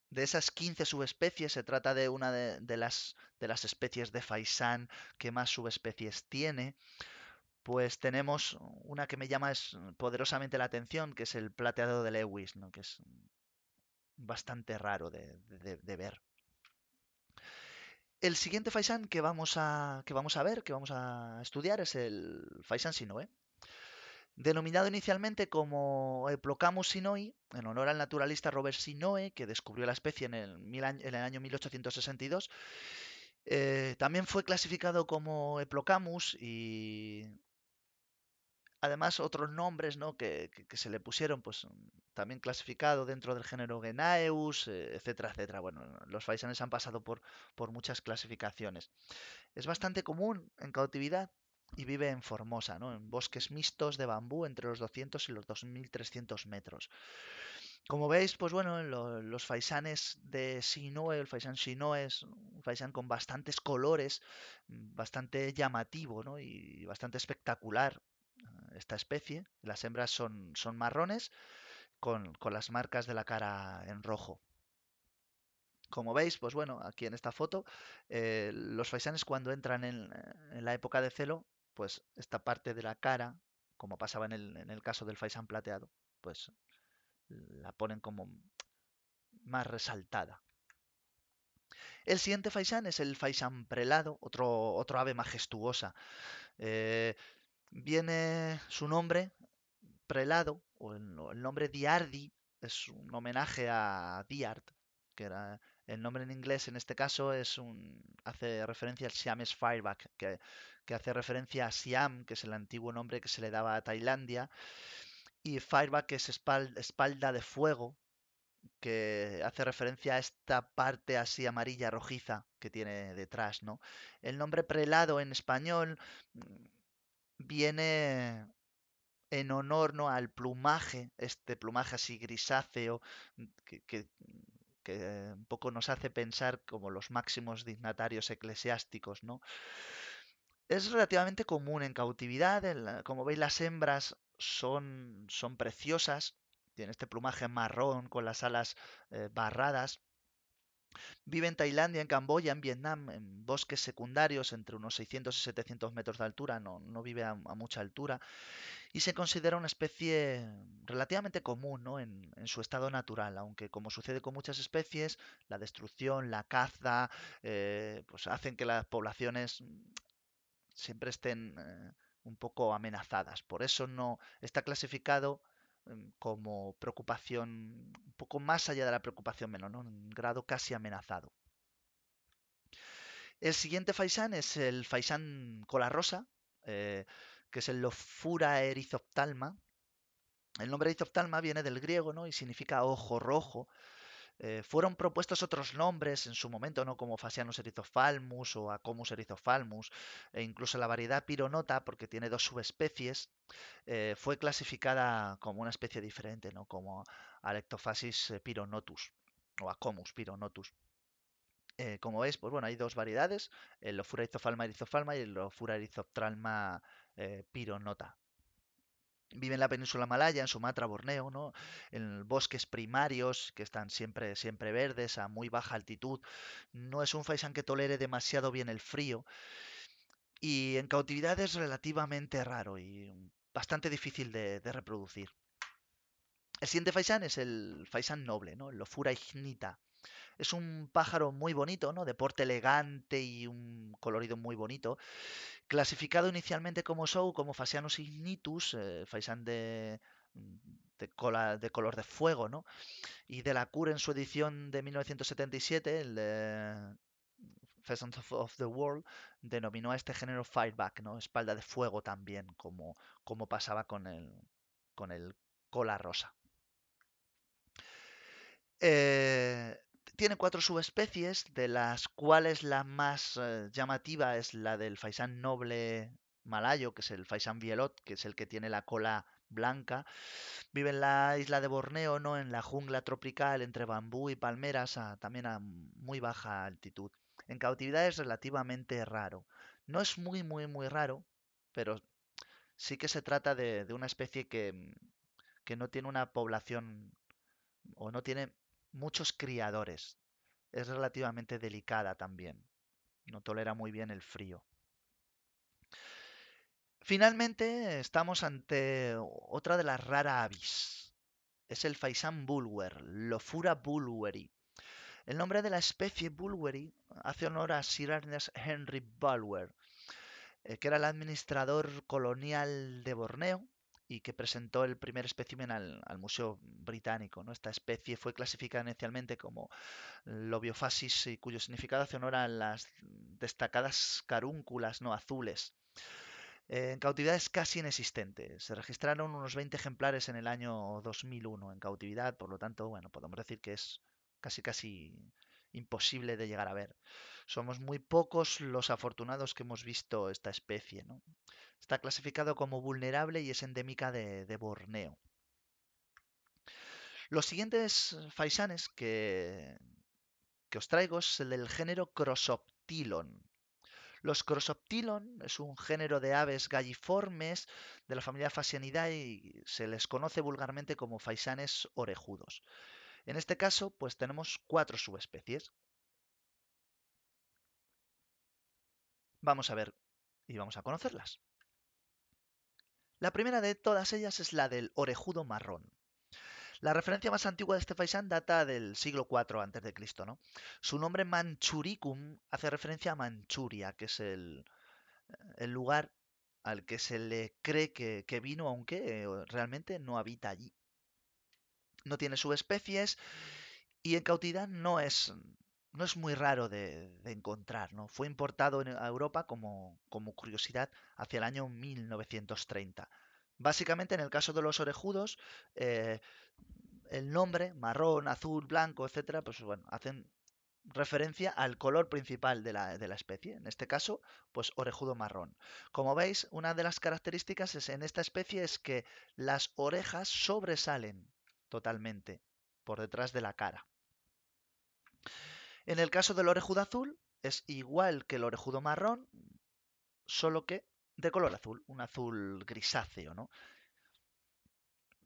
de esas 15 subespecies se trata de una de, las, de las especies de faisán que más subespecies tiene. Pues tenemos una que me llama eh, poderosamente la atención, que es el plateado de Lewis, ¿no? que es bastante raro de ver. El siguiente Faisan que vamos a, que vamos a ver, que vamos a estudiar, es el Faisan Sinoe. Denominado inicialmente como Eplocamus sinoi, en honor al naturalista Robert Sinoe, que descubrió la especie en el, en el año 1862, eh, también fue clasificado como Eplocamus y Además, otros nombres que, se le pusieron, pues mm, también clasificado dentro del género Genaeus, eh, etcétera, etcétera. Bueno, los faisanes han pasado por, por muchas clasificaciones. Es bastante común en cautividad y vive en Formosa, ¿no? en bosques mixtos de bambú entre los 200 y los 2300 metros. Como veis, pues bueno, los faisanes de Sinoe, el faisán Sinoe es un faisán con bastantes colores, mm, bastante llamativo ¿no? y bastante espectacular esta especie. Las hembras son, son marrones con, las marcas de la cara en rojo. Como veis, pues bueno, aquí en esta foto, eh, los faisanes cuando entran en, la época de celo, pues esta parte de la cara, como pasaba en el, caso del faisán plateado, pues la ponen como más resaltada. El siguiente faisán es el faisán prelado, otro, otro ave majestuosa. Eh, viene su nombre, prelado, o el, nombre Diardi, es un homenaje a Diard, que era el nombre en inglés en este caso es un, hace referencia al Siamese Fireback, que, que, hace referencia a Siam, que es el antiguo nombre que se le daba a Tailandia, y Fireback es espalda de fuego, que hace referencia a esta parte así amarilla rojiza que tiene detrás, ¿no? El nombre prelado en español viene en honor ¿no? al plumaje, este plumaje así grisáceo, mm, que, un poco nos hace pensar como los máximos dignatarios eclesiásticos, ¿no? Es relativamente común en cautividad, como veis las hembras son, son preciosas, tienen este plumaje marrón con las alas eh, barradas, Vive en Tailandia, en Camboya, en Vietnam, en bosques secundarios entre unos 600 y 700 metros de altura, no, vive a, mucha altura, y se considera una especie relativamente común en, su estado natural, aunque como sucede con muchas especies, la destrucción, la caza, eh, pues hacen que las poblaciones siempre estén eh, un poco amenazadas. Por eso no está clasificado Em, como preocupación, un poco más allá de la preocupación menor, ¿no? un grado casi amenazado. El siguiente faisán es el faisán cola rosa, eh, que es el lofura erizoptalma. El nombre erizoptalma viene del griego ¿no? y significa ojo rojo, eh, fueron propuestos otros nombres en su momento, ¿no? Como Fasianus erizofalmus o Acomus erizofalmus, e incluso la variedad pironota, porque tiene dos subespecies, eh, fue clasificada como una especie diferente, ¿no? Como Alectophasis eh, pironotus o Acomus pironotus. como veis, pues bueno, hay dos variedades, el Lophura erizofalma y el Lophura erizoptralma pironota. Vive en la península malaya, en Sumatra, Borneo, ¿no? en bosques primarios que están siempre, siempre verdes, a muy baja altitud. No es un faisán que tolere demasiado bien el frío. Y en cautividad es relativamente raro y bastante difícil de, reproducir. El siguiente faisán es el faisán noble, ¿no? el Lofura ignita. Es un pájaro muy bonito, ¿no? De porte elegante y un colorido muy bonito. Clasificado inicialmente como show, como Phasianus ignitus, eh, Faisan faisán mm, de, cola, de color de fuego, ¿no? Y de la cura en su edición de 1977, el de Pheasant of, the World denominó a este género fireback, ¿no? Espalda de fuego también, como, como pasaba con el, con el cola rosa. Eh, tiene cuatro subespecies, de las cuales la más eh, llamativa es la del faisán noble malayo, que es el faisán bielot, que es el que tiene la cola blanca. Vive en la isla de Borneo, ¿no? en la jungla tropical entre bambú y palmeras, también a muy baja altitud. En cautividad es relativamente raro. No es muy, muy, muy raro, pero sí que se trata de, una especie mm, que, no tiene una población o no tiene muchos criadores. Es relativamente delicada también. No tolera muy bien el frío. Finalmente, estamos ante otra de las raras avis. Es el faisán bulwer, Lofura bulweri. El nombre de la especie bulweri hace honor a Sir Ernest Henry Bulwer, eh, que era el administrador colonial de Borneo y que presentó el primer espécimen al, Museo Británico. ¿no? Esta especie fue clasificada inicialmente como lobiofasis y cuyo significado hace honor a las destacadas carúnculas no azules. Eh, en cautividad es casi inexistente. Se registraron unos 20 ejemplares en el año 2001 en cautividad, por lo tanto, bueno, podemos decir que es casi casi imposible de llegar a ver. Somos muy pocos los afortunados que hemos visto esta especie, ¿no? Está clasificado como vulnerable y es endémica de, Borneo. Los siguientes faisanes que, os traigo es el del género Crosoptilon. Los Crosoptilon es un género de aves galliformes de la familia Fasianidae y se les conoce vulgarmente como faisanes orejudos. En este caso, pues tenemos cuatro subespecies. Vamos a ver y vamos a conocerlas. La primera de todas ellas es la del orejudo marrón. La referencia más antigua de este faisán data del siglo IV a.C., ¿no? Su nombre Manchuricum hace referencia a Manchuria, que es el, eh, lugar al que se le cree que, que vino, aunque eh, realmente no habita allí. No tiene subespecies y en cautividad no es no es muy raro de, encontrar. ¿no? Fue importado e, a Europa como, como curiosidad hacia el año 1930. Básicamente, en el caso de los orejudos, eh, el nombre, marrón, azul, blanco, etcétera, pues bueno, hacen referencia al color principal de la, de la, especie, en este caso, pues orejudo marrón. Como veis, una de las características en esta especie es que las orejas sobresalen totalmente por detrás de la cara. En el caso del orejudo azul, es igual que el orejudo marrón, solo que de color azul, un azul grisáceo, ¿no?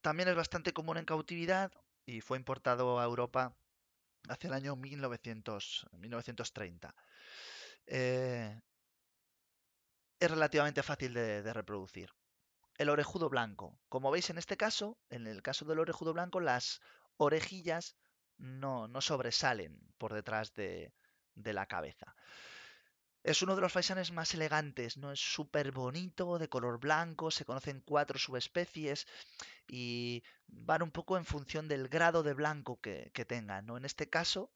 También es bastante común en cautividad y fue importado a Europa hacia el año 1930. Eh, es relativamente fácil de, reproducir. El orejudo blanco. Como veis en este caso, en el caso del orejudo blanco, las orejillas no, sobresalen por detrás de, la cabeza. Es uno de los faisanes más elegantes, ¿no? Es súper bonito, de color blanco, se conocen cuatro subespecies y van un poco en función del grado de blanco que, tengan, ¿no? En este caso,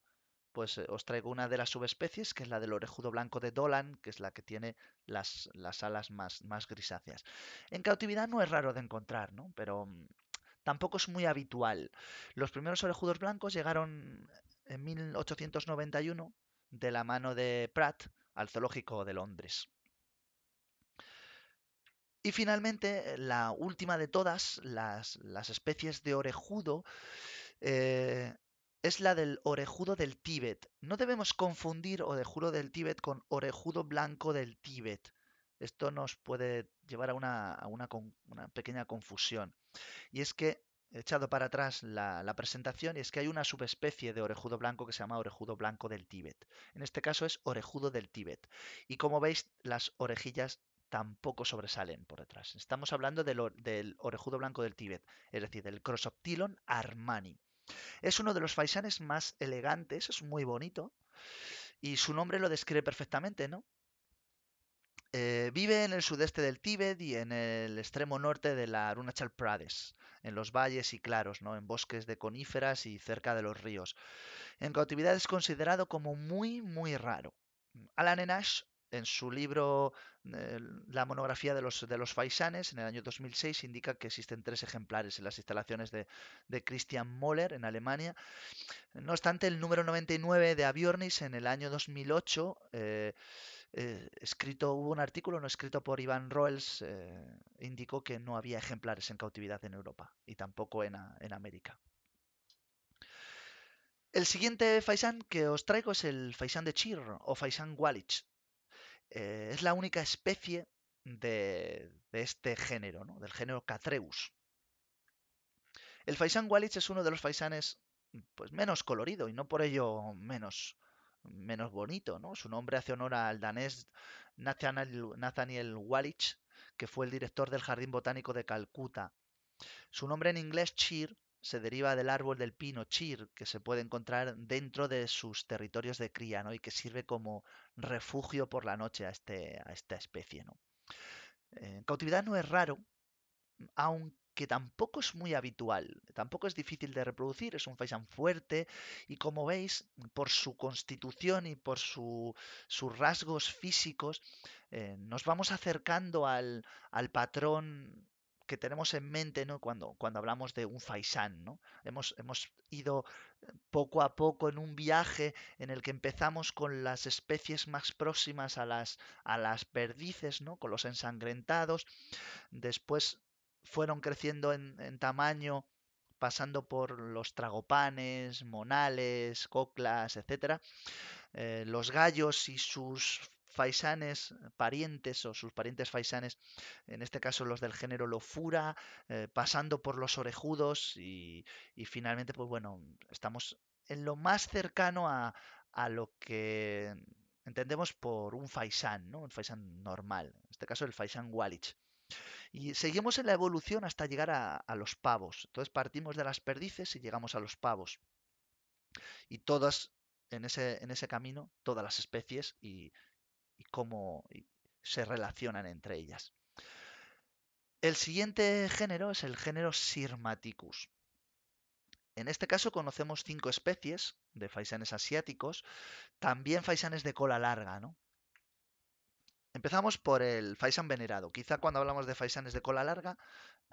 pues eh, os traigo una de las subespecies, que es la del orejudo blanco de Dolan, que es la que tiene las, alas más, más, grisáceas. En cautividad no es raro de encontrar, ¿no? Pero mm, tampoco es muy habitual. Los primeros orejudos blancos llegaron en 1891 de la mano de Pratt al zoológico de Londres. Y finalmente, la última de todas las, especies de orejudo eh, es la del orejudo del Tíbet. No debemos confundir orejudo del Tíbet con orejudo blanco del Tíbet. Esto nos puede llevar a una, una pequeña confusión. Y es que he echado para atrás la, presentación y es que hay una subespecie de orejudo blanco que se llama orejudo blanco del Tíbet. En este caso es orejudo del Tíbet. Y como veis, las orejillas tampoco sobresalen por detrás. Estamos hablando del, del orejudo blanco del Tíbet, es decir, del Crossoptilon armani. Es uno de los faisanes más elegantes, es muy bonito y su nombre lo describe perfectamente, ¿no? Eh, vive en el sudeste del Tíbet y en el extremo norte de la Arunachal Pradesh, en los valles y claros, ¿no? en bosques de coníferas y cerca de los ríos. En cautividad es considerado como muy, muy raro. Alan Enash, en su libro eh, La monografía de los, de los Faisanes, en el año 2006, indica que existen tres ejemplares en las instalaciones de, Christian Moller, en Alemania. No obstante, el número 99 de Abiornis, en el año 2008, eh, escrito, hubo un artículo no escrito por Iván Roels, eh, indicó que no había ejemplares en cautividad en Europa y tampoco en, América. El siguiente faisán que os traigo es el faisán de Chir o faisán Walich. Eh, es la única especie de, este género, ¿no? del género Catreus. El faisán Walich es uno de los faisanes pues, menos colorido y no por ello menos menos bonito, ¿no? Su nombre hace honor al danés Nathaniel, Wallich, que fue el director del Jardín Botánico de Calcuta. Su nombre en inglés, Cheer, se deriva del árbol del pino Cheer, que se puede encontrar dentro de sus territorios de cría, Y que sirve como refugio por la noche a, este, a esta especie, ¿no? Eh, cautividad no es raro, aunque que tampoco es muy habitual, tampoco es difícil de reproducir, es un faisán fuerte y como veis, por su constitución y por sus rasgos físicos, eh, nos vamos acercando al, patrón que tenemos en mente ¿no? cuando, cuando hablamos de un faisán. ¿no? Hemos, hemos, ido poco a poco en un viaje en el que empezamos con las especies más próximas a las, a las perdices, ¿no? con los ensangrentados. Después fueron creciendo en, tamaño, pasando por los tragopanes, monales, coclas, etc. Eh, los gallos y sus faisanes parientes o sus parientes faisanes, en este caso los del género lofura, eh, pasando por los orejudos y, finalmente, pues bueno, estamos en lo más cercano a, lo que entendemos por un faisán, Un faisán normal, en este caso el faisán Walich. Y seguimos en la evolución hasta llegar a, los pavos. Entonces partimos de las perdices y llegamos a los pavos. Y todas, en ese, camino, todas las especies y, y cómo se relacionan entre ellas. El siguiente género es el género Sirmaticus. En este caso conocemos cinco especies de faisanes asiáticos, también faisanes de cola larga, ¿no? Empezamos por el faisán venerado. Quizá cuando hablamos de faisanes de cola larga,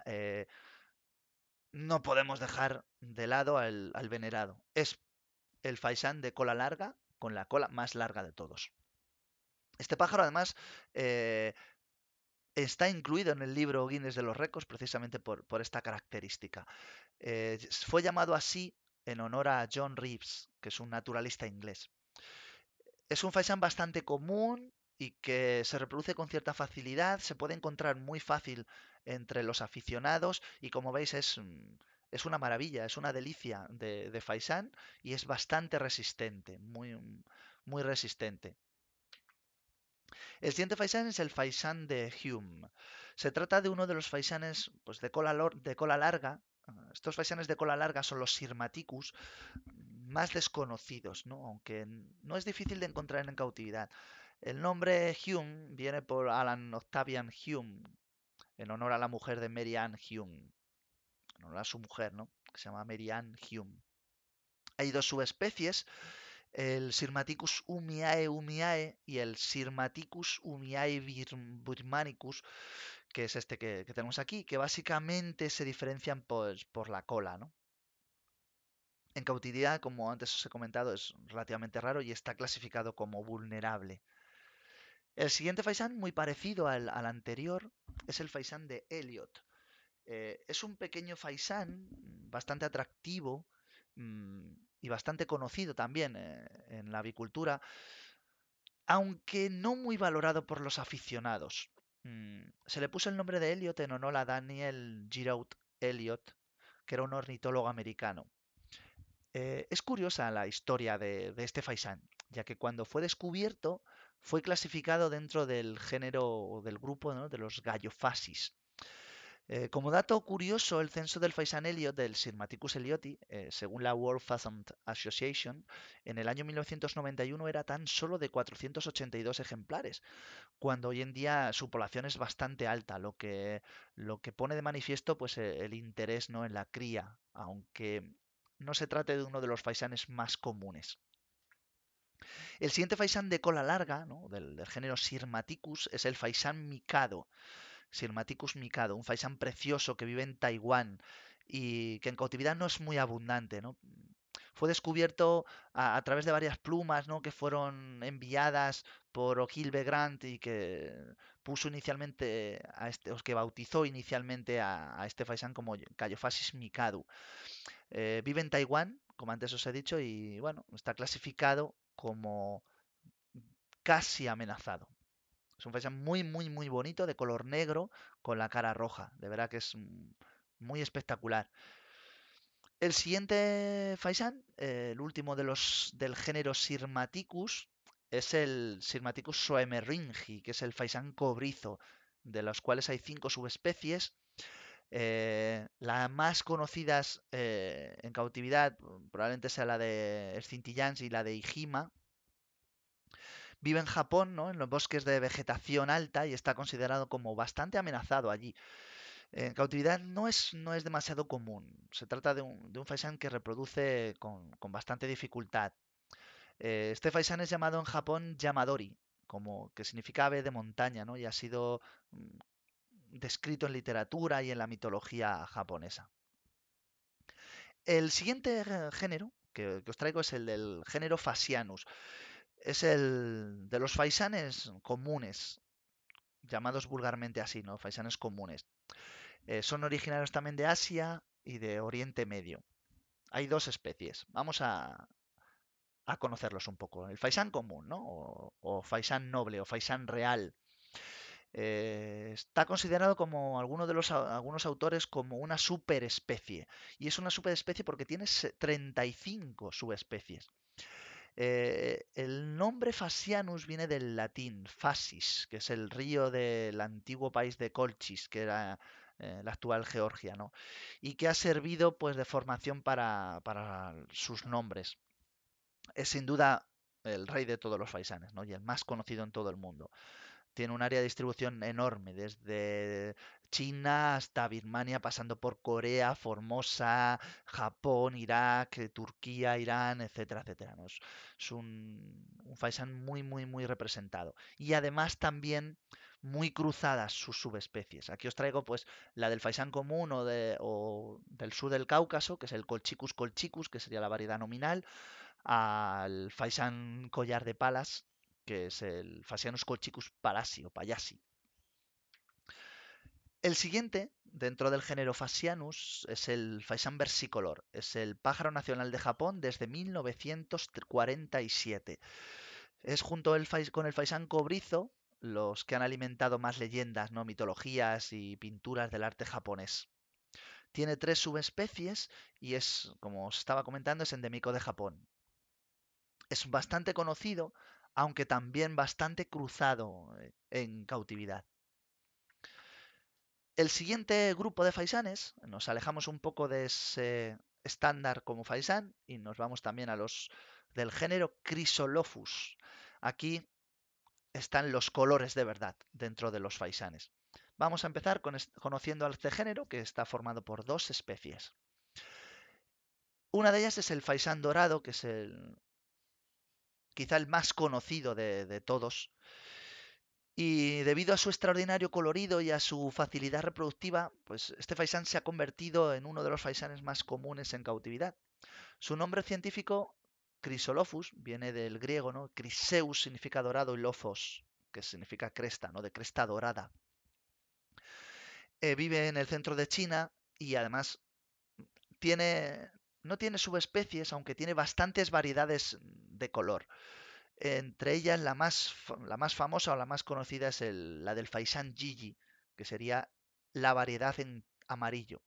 eh, no podemos dejar de lado al, venerado. Es el faisán de cola larga con la cola más larga de todos. Este pájaro además eh, está incluido en el libro Guinness de los Récords precisamente por, esta característica. Eh, fue llamado así en honor a John Reeves, que es un naturalista inglés. Es un faisán bastante común, y que se reproduce con cierta facilidad, se puede encontrar muy fácil entre los aficionados y como veis es, mm, es una maravilla, es una delicia de, Faisán y es bastante resistente, muy, mm, muy resistente. El siguiente faisán es el faisán de Hume. Se trata de uno de los faisanes pues, de, cola, de cola larga. Ah, estos faisanes de cola larga son los sirmaticus más desconocidos, aunque no es difícil de encontrar en cautividad. El nombre Hume viene por Alan Octavian Hume, en honor a la mujer de Mary Hume, en honor a su mujer, ¿no? Que se llama Mary Hume. Hay dos subespecies, el Sirmaticus umiae umiae y el Sirmaticus humiae birmanicus, que es este que, tenemos aquí, que básicamente se diferencian por, por la cola, ¿no? En cautividad, como antes os he comentado, es relativamente raro y está clasificado como vulnerable. El siguiente faisán, muy parecido al, anterior, es el faisán de Elliot. Eh, es un pequeño faisán mm, bastante atractivo mm, y bastante conocido también eh, en la avicultura, aunque no muy valorado por los aficionados. Mm, se le puso el nombre de Elliot en honor a Daniel Giraud Elliot, que era un ornitólogo americano. Eh, es curiosa la historia de, de este faisán, ya que cuando fue descubierto fue clasificado dentro del género o del grupo de los gallofasis. Eh, como dato curioso, el censo del faisanelio del Sirmaticus Elioti, eh, según la World Fathomed Association, en el año 1991 era tan solo de 482 ejemplares, cuando hoy en día su población es bastante alta, lo que, lo que pone de manifiesto pues, e, el interés ¿no? en la cría, aunque no se trate de uno de los faisanes más comunes. El siguiente faisán de cola larga, del, género Sirmaticus, es el faisán micado. Sirmaticus Mikado, un faisán precioso que vive en Taiwán y que en cautividad no es muy abundante. Fue descubierto a, través de varias plumas que fueron enviadas por Ogilvy Grant y que puso inicialmente a este, o que bautizó inicialmente a, este faisán como Cayofasis micado. Eh, vive en Taiwán, como antes os he dicho, y bueno, está clasificado como casi amenazado. Es un faisán muy, muy, muy bonito, de color negro, con la cara roja. De verdad que es muy espectacular. El siguiente faisán, eh, el último de los del género Sirmaticus, es el Sirmaticus soemeringi, que es el faisán cobrizo, de los cuales hay cinco subespecies. Eh, las más conocidas eh, en cautividad mm, probablemente sea la de Scintillans y la de Ijima. Vive en Japón, ¿no? en los bosques de vegetación alta y está considerado como bastante amenazado allí. En cautividad no es, no es demasiado común. Se trata de un, de faisán que reproduce con, bastante dificultad. Eh, este faisán es llamado en Japón Yamadori, como que significa ave de montaña, ¿no? Y ha sido mm, descrito en literatura y en la mitología japonesa. El siguiente género que, os traigo es el del género Fasianus. Es el de los faisanes comunes, llamados vulgarmente así, ¿no? Faisanes comunes. Eh, son originarios también de Asia y de Oriente Medio. Hay dos especies. Vamos a, conocerlos un poco. El faisán común, ¿no? O, o faisán noble o faisán real. Eh, está considerado como algunos de los algunos autores como una superespecie. Y es una superespecie porque tiene 35 subespecies. Eh, el nombre Fasianus viene del latín, Fasis, que es el río del antiguo país de Colchis, que era eh, la actual Georgia, ¿no? Y que ha servido pues de formación para, para sus nombres. Es sin duda el rey de todos los faisanes, ¿no? Y el más conocido en todo el mundo tiene un área de distribución enorme, desde China hasta Birmania, pasando por Corea, Formosa, Japón, Irak, eh, Turquía, Irán, etcétera, etcétera. Es, un, faisán muy, muy, muy representado. Y además también muy cruzadas sus subespecies. Aquí os traigo pues la del faisán común o, de, o del sur del Cáucaso, que es el Colchicus colchicus, que sería la variedad nominal, al faisán collar de palas, que es el Fasianus colchicus parasi o payasi. El siguiente, dentro del género Fasianus... es el Faisan versicolor. Es el pájaro nacional de Japón desde 1947. Es junto con el Faisan cobrizo los que han alimentado más leyendas, ¿no? mitologías y pinturas del arte japonés. Tiene tres subespecies y es, como os estaba comentando, es endémico de Japón. Es bastante conocido aunque también bastante cruzado eh, en cautividad. El siguiente grupo de faisanes, nos alejamos un poco de ese estándar como faisán y nos vamos también a los del género Crisolophus. Aquí están los colores de verdad dentro de los faisanes. Vamos a empezar conociendo al este género que está formado por dos especies. Una de ellas es el faisán dorado, que es el, quizá el más conocido de, todos. Y debido a su extraordinario colorido y a su facilidad reproductiva, pues este faisán se ha convertido en uno de los faisanes más comunes en cautividad. Su nombre científico, Chrysolophus, viene del griego, ¿no? Criseus significa dorado y lophos, que significa cresta, ¿no? De cresta dorada. Eh, vive en el centro de China y además tiene, no tiene subespecies, aunque tiene bastantes variedades de color. Entre ellas, la más, la más famosa o la más conocida es la del Faisán Gigi, que sería la variedad en amarillo.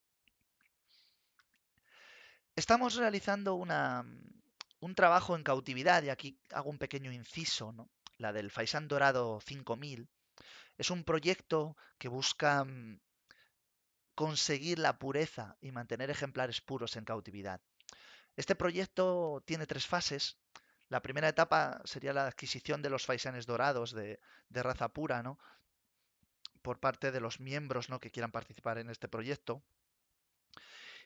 Estamos realizando un trabajo en cautividad, y aquí hago un pequeño inciso, la del Faisán Dorado 5000. Es un proyecto que busca mm, conseguir la pureza y mantener ejemplares puros en cautividad. Este proyecto tiene tres fases. La primera etapa sería la adquisición de los faisanes dorados de, raza pura, ¿no? Por parte de los miembros ¿no? que quieran participar en este proyecto.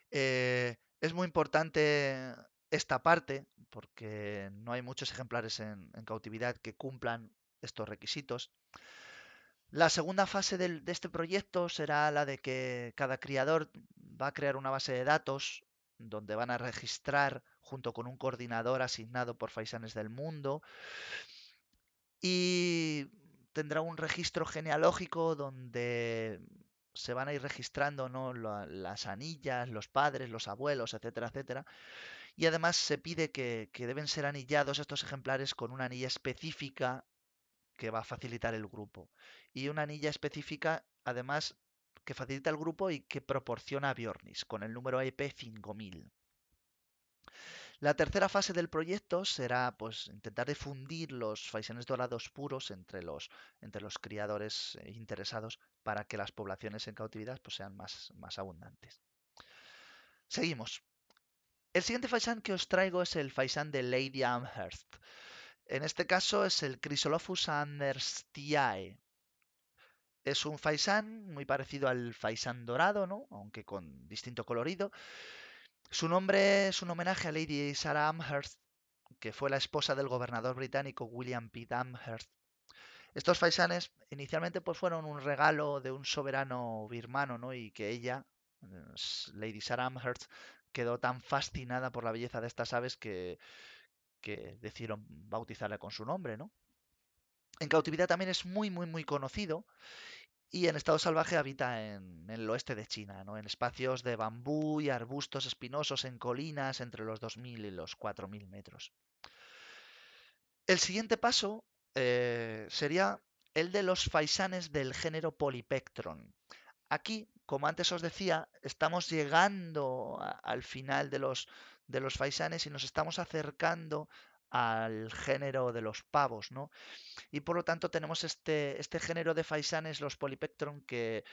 Eh, es muy importante esta parte porque no hay muchos ejemplares en cautividad que cumplan estos requisitos. La segunda fase de este proyecto será la de que cada criador va a crear una base de datos donde van a registrar junto con un coordinador asignado por Faisanes del Mundo y tendrá un registro genealógico donde se van a ir registrando ¿no? las anillas, los padres, los abuelos, etcétera, etcétera. Y además se pide que deben ser anillados estos ejemplares con una anilla específica que va a facilitar el grupo. Y una anilla específica, además, que facilita el grupo y que proporciona a Bjornis, con el número IP 5000. La tercera fase del proyecto será pues, intentar difundir los faisanes dorados puros entre los, entre los criadores eh, interesados para que las poblaciones en cautividad pues, sean más, más abundantes. Seguimos. El siguiente faisán que os traigo es el faisán de Lady Amherst. En este caso es el Chrysolophus anderstiae. Es un faisán muy parecido al faisán dorado, ¿no? aunque con distinto colorido. Su nombre es un homenaje a Lady Sarah Amherst, que fue la esposa del gobernador británico William Pitt Amherst. Estos faisanes inicialmente pues, fueron un regalo de un soberano birmano ¿no? y que ella, eh, Lady Sarah Amherst, quedó tan fascinada por la belleza de estas aves que que decidieron bautizarla con su nombre, ¿no? En cautividad también es muy, muy, muy conocido y en estado salvaje habita en, el oeste de China, ¿no? en espacios de bambú y arbustos espinosos en colinas entre los 2.000 y los 4.000 metros. El siguiente paso eh, sería el de los faisanes del género polipectron. Aquí, como antes os decía, estamos llegando al final de los de los faisanes y nos estamos acercando al género de los pavos, ¿no? Y por lo tanto tenemos este, este género de faisanes, los polipectron, que,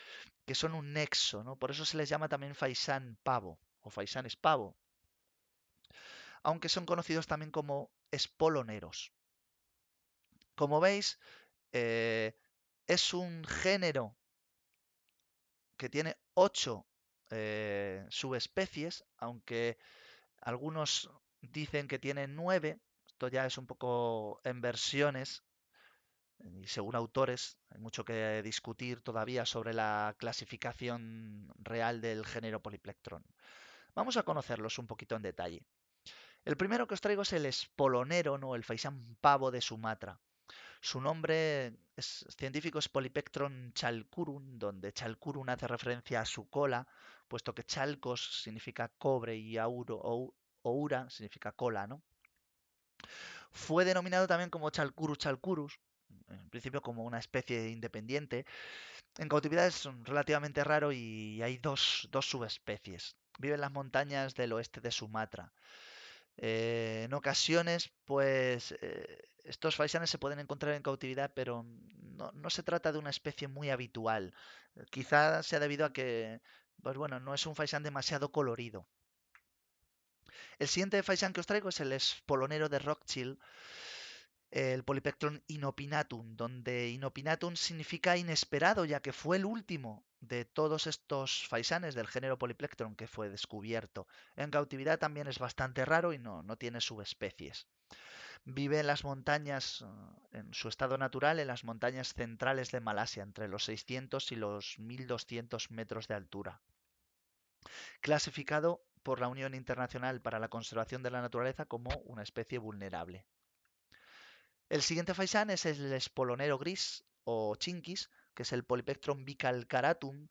son un nexo, ¿no? Por eso se les llama también faisán pavo o faisanes pavo, aunque son conocidos también como espoloneros. Como veis, eh, es un género que tiene ocho eh, subespecies, aunque algunos dicen que tiene nueve. Esto ya es un poco en versiones y según autores. Hay mucho que discutir todavía sobre la clasificación real del género poliplectrón. Vamos a conocerlos un poquito en detalle. El primero que os traigo es el espolonero, ¿no? el faisán pavo de Sumatra. Su nombre científico es Polipectron chalcurum, donde chalcurum hace referencia a su cola, puesto que chalcos significa cobre y auro, o oura significa cola, ¿no? Fue denominado también como chalcurus chalcurus, en principio como una especie independiente. En cautividad es relativamente raro y hay dos, subespecies. Vive en las montañas del oeste de Sumatra. Eh, en ocasiones, pues eh, estos faisanes se pueden encontrar en cautividad, pero no, se trata de una especie muy habitual. Quizás sea debido a que pues bueno, no es un faisán demasiado colorido. El siguiente faisán que os traigo es el espolonero de Rockchill, el Polipectron Inopinatum, donde Inopinatum significa inesperado, ya que fue el último de todos estos faisanes del género poliplectron que fue descubierto. En cautividad también es bastante raro y no, no tiene subespecies. Vive en las montañas, uh, en su estado natural, en las montañas centrales de Malasia, entre los 600 y los 1200 metros de altura. Clasificado por la Unión Internacional para la Conservación de la Naturaleza como una especie vulnerable. El siguiente faisán es el espolonero gris o chinquis, que es el Polypectron Bicalcaratum,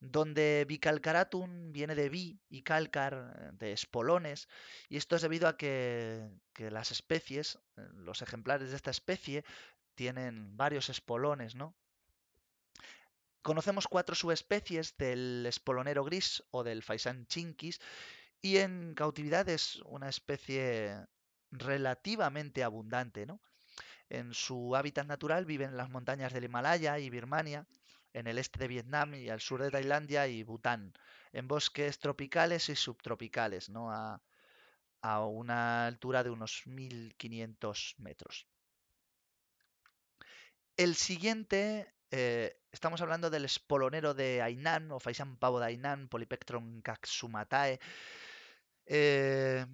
donde Bicalcaratum viene de bi y calcar, eh, de espolones, y esto es debido a que, las especies, eh, los ejemplares de esta especie, tienen varios espolones, ¿no? Conocemos cuatro subespecies del espolonero gris o del faisán chinquis y en cautividad es una especie relativamente abundante, ¿no? En su hábitat natural viven en las montañas del Himalaya y Birmania, en el este de Vietnam y al sur de Tailandia y Bután, en bosques tropicales y subtropicales, ¿no? a, una altura de unos 1500 metros. El siguiente, eh, estamos hablando del espolonero de Ainan, o faisán pavo de Ainan, Polypectron caxumatae. Eh,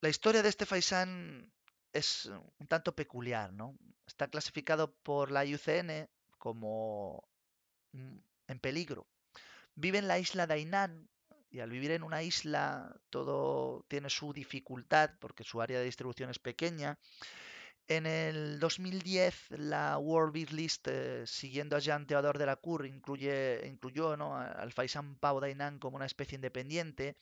la historia de este faisán es un tanto peculiar, ¿no? Está clasificado por la IUCN como mm, en peligro. Vive en la isla de Inán... y al vivir en una isla todo tiene su dificultad porque su área de distribución es pequeña. En el 2010 la World Beat List, eh, siguiendo a Jean Theodore de la incluye, incluyó al Faisan Pau de como una especie independiente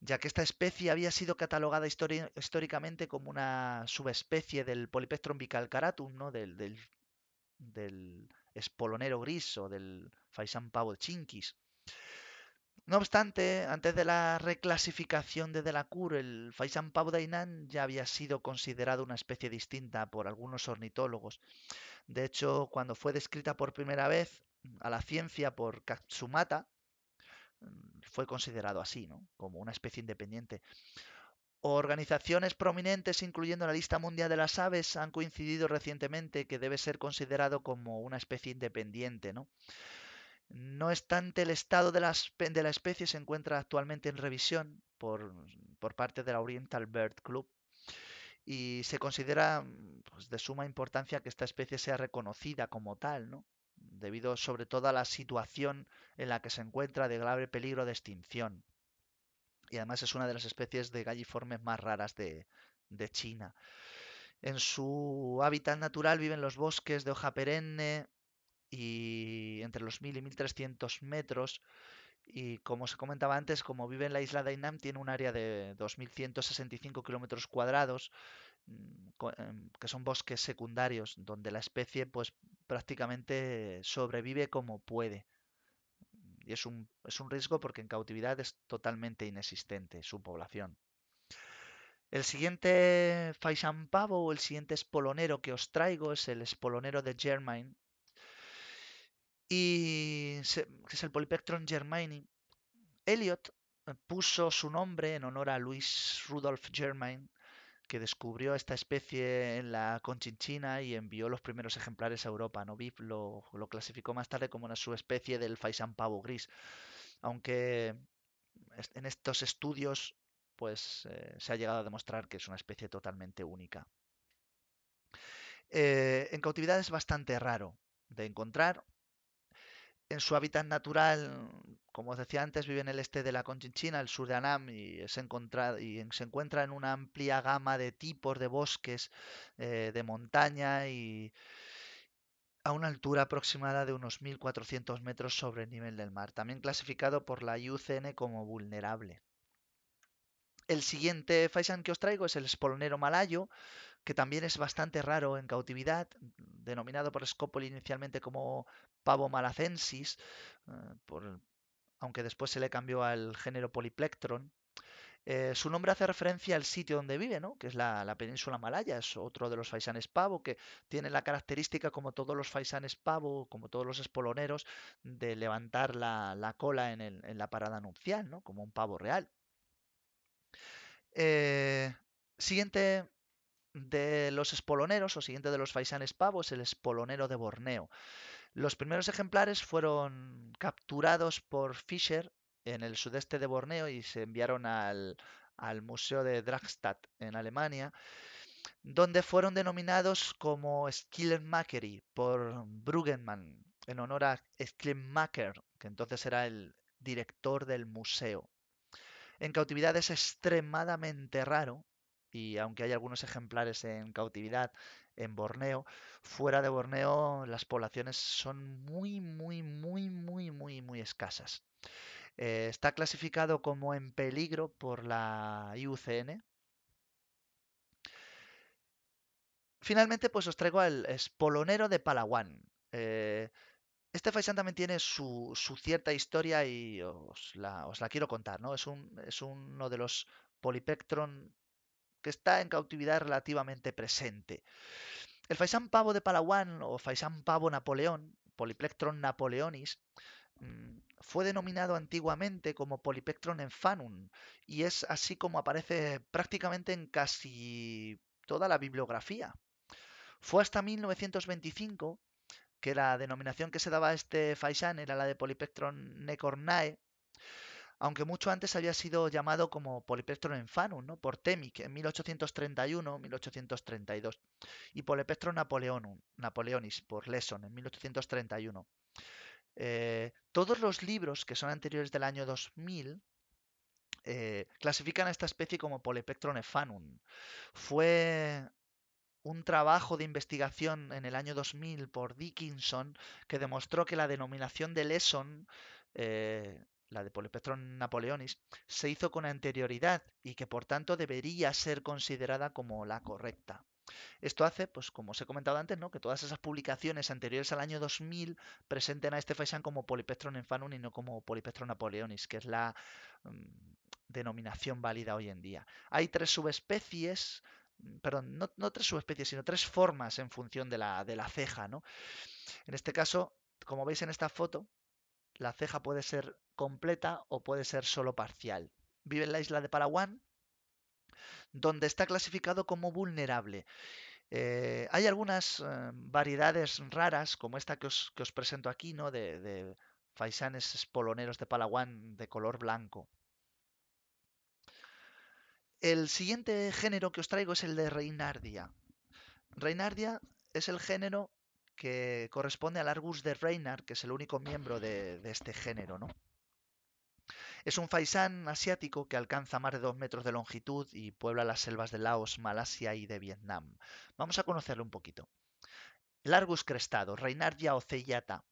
ya que esta especie había sido catalogada históricamente como una subespecie del Polypectrum bicalcaratum, ¿no? del, del, del espolonero gris o del Faisan pavo chinquis. No obstante, antes de la reclasificación de Delacour, el Faisan pavo dainan ya había sido considerado una especie distinta por algunos ornitólogos. De hecho, cuando fue descrita por primera vez a la ciencia por Katsumata, fue considerado así, ¿no? como una especie independiente. Organizaciones prominentes, incluyendo la Lista Mundial de las Aves, han coincidido recientemente que debe ser considerado como una especie independiente. ¿no? No obstante, el estado de la, especie se encuentra actualmente en revisión por, parte de la Oriental Bird Club y se considera pues, de suma importancia que esta especie sea reconocida como tal, ¿no? debido sobre todo a la situación en la que se encuentra de grave peligro de extinción. Y además es una de las especies de galliformes más raras de, China. En su hábitat natural viven los bosques de hoja perenne y entre los 1000 y 1300 metros. Y como se comentaba antes, como vive en la isla de Hainan, tiene un área de 2165 kilómetros cuadrados Mm, em, que son bosques secundarios donde la especie pues prácticamente sobrevive como puede. Y es un, es un riesgo porque en cautividad es totalmente inexistente su población. El siguiente faisán pavo o el siguiente espolonero que os traigo es el espolonero de Germain. Y es el polipectron germaini. Elliot eh, puso su nombre en honor a Luis Rudolf Germain, que descubrió esta especie en la Conchinchina y envió los primeros ejemplares a Europa. Novib lo, clasificó más tarde como una subespecie del faisán pavo gris. Aunque en estos estudios pues eh, se ha llegado a demostrar que es una especie totalmente única. Eh, en cautividad es bastante raro de encontrar, en su hábitat natural, como os decía antes, vive en el este de la Conchinchina, el sur de Anam, y se, encuentra en una amplia gama de tipos de bosques eh, de montaña y a una altura aproximada de unos 1.400 metros sobre el nivel del mar, también clasificado por la IUCN como vulnerable. El siguiente faisán que os traigo es el espolonero malayo, que también es bastante raro en cautividad, denominado por Scopoli inicialmente como pavo malacensis, eh, aunque después se le cambió al género poliplectron. Eh, su nombre hace referencia al sitio donde vive, ¿no? que es la, península malaya, es otro de los faisanes pavo, que tiene la característica, como todos los faisanes pavo, como todos los espoloneros, de levantar la, cola en, la parada nupcial, como un pavo real. Eh, siguiente de los espoloneros o siguiente de los faisanes pavos, el espolonero de Borneo. Los primeros ejemplares fueron capturados por Fischer en el sudeste de Borneo y se enviaron al, Museo de Dragstadt en Alemania, donde fueron denominados como Skillenmackeri por Bruggenmann, en honor a Skillenmacher, que entonces era el director del museo. En cautividad es extremadamente raro y aunque hay algunos ejemplares en cautividad en Borneo, fuera de Borneo las poblaciones son muy, muy, muy, muy, muy, muy escasas. Eh, está clasificado como en peligro por la IUCN. Finalmente, pues os traigo al espolonero de Palawan. Eh, este faisán también tiene su, cierta historia y os la, quiero contar, ¿no? Es, un, es uno de los polipectron que está en cautividad relativamente presente. El faisán pavo de Palawan o faisán pavo Napoleón, Polyplectron napoleonis, mm, fue denominado antiguamente como Polyplectron enfanum y es así como aparece prácticamente en casi toda la bibliografía. Fue hasta 1925 que la denominación que se daba a este faisán era la de Polyplectron necornae, aunque mucho antes había sido llamado como Polypectron Infanum, ¿no? por Temic en 1831-1832, y Polipectron Napoleonis por Lesson en 1831. Eh, todos los libros que son anteriores del año 2000 eh, clasifican a esta especie como Polypectron efanum. Fue un trabajo de investigación en el año 2000 por Dickinson que demostró que la denominación de Lesson eh, la de Polipectron napoleonis, se hizo con anterioridad y que por tanto debería ser considerada como la correcta. Esto hace, pues como os he comentado antes, ¿no? que todas esas publicaciones anteriores al año 2000 presenten a este Faisan como en infanum y no como Polipectron napoleonis, que es la mm, denominación válida hoy en día. Hay tres subespecies, mm, perdón, no, no, tres subespecies, sino tres formas en función de la, de la ceja. ¿no? En este caso, como veis en esta foto, la ceja puede ser completa o puede ser solo parcial. Vive en la isla de Palawan, donde está clasificado como vulnerable. Eh, hay algunas eh, variedades raras, como esta que os, presento aquí, ¿no? de, faisanes espoloneros de Palawan de color blanco. El siguiente género que os traigo es el de Reinardia. Reinardia es el género que corresponde al Argus de Reynard, que es el único miembro de, de este género, ¿no? Es un faisán asiático que alcanza más de 2 metros de longitud y puebla las selvas de Laos, Malasia y de Vietnam. Vamos a conocerlo un poquito. El Argus crestado, ya ocellata.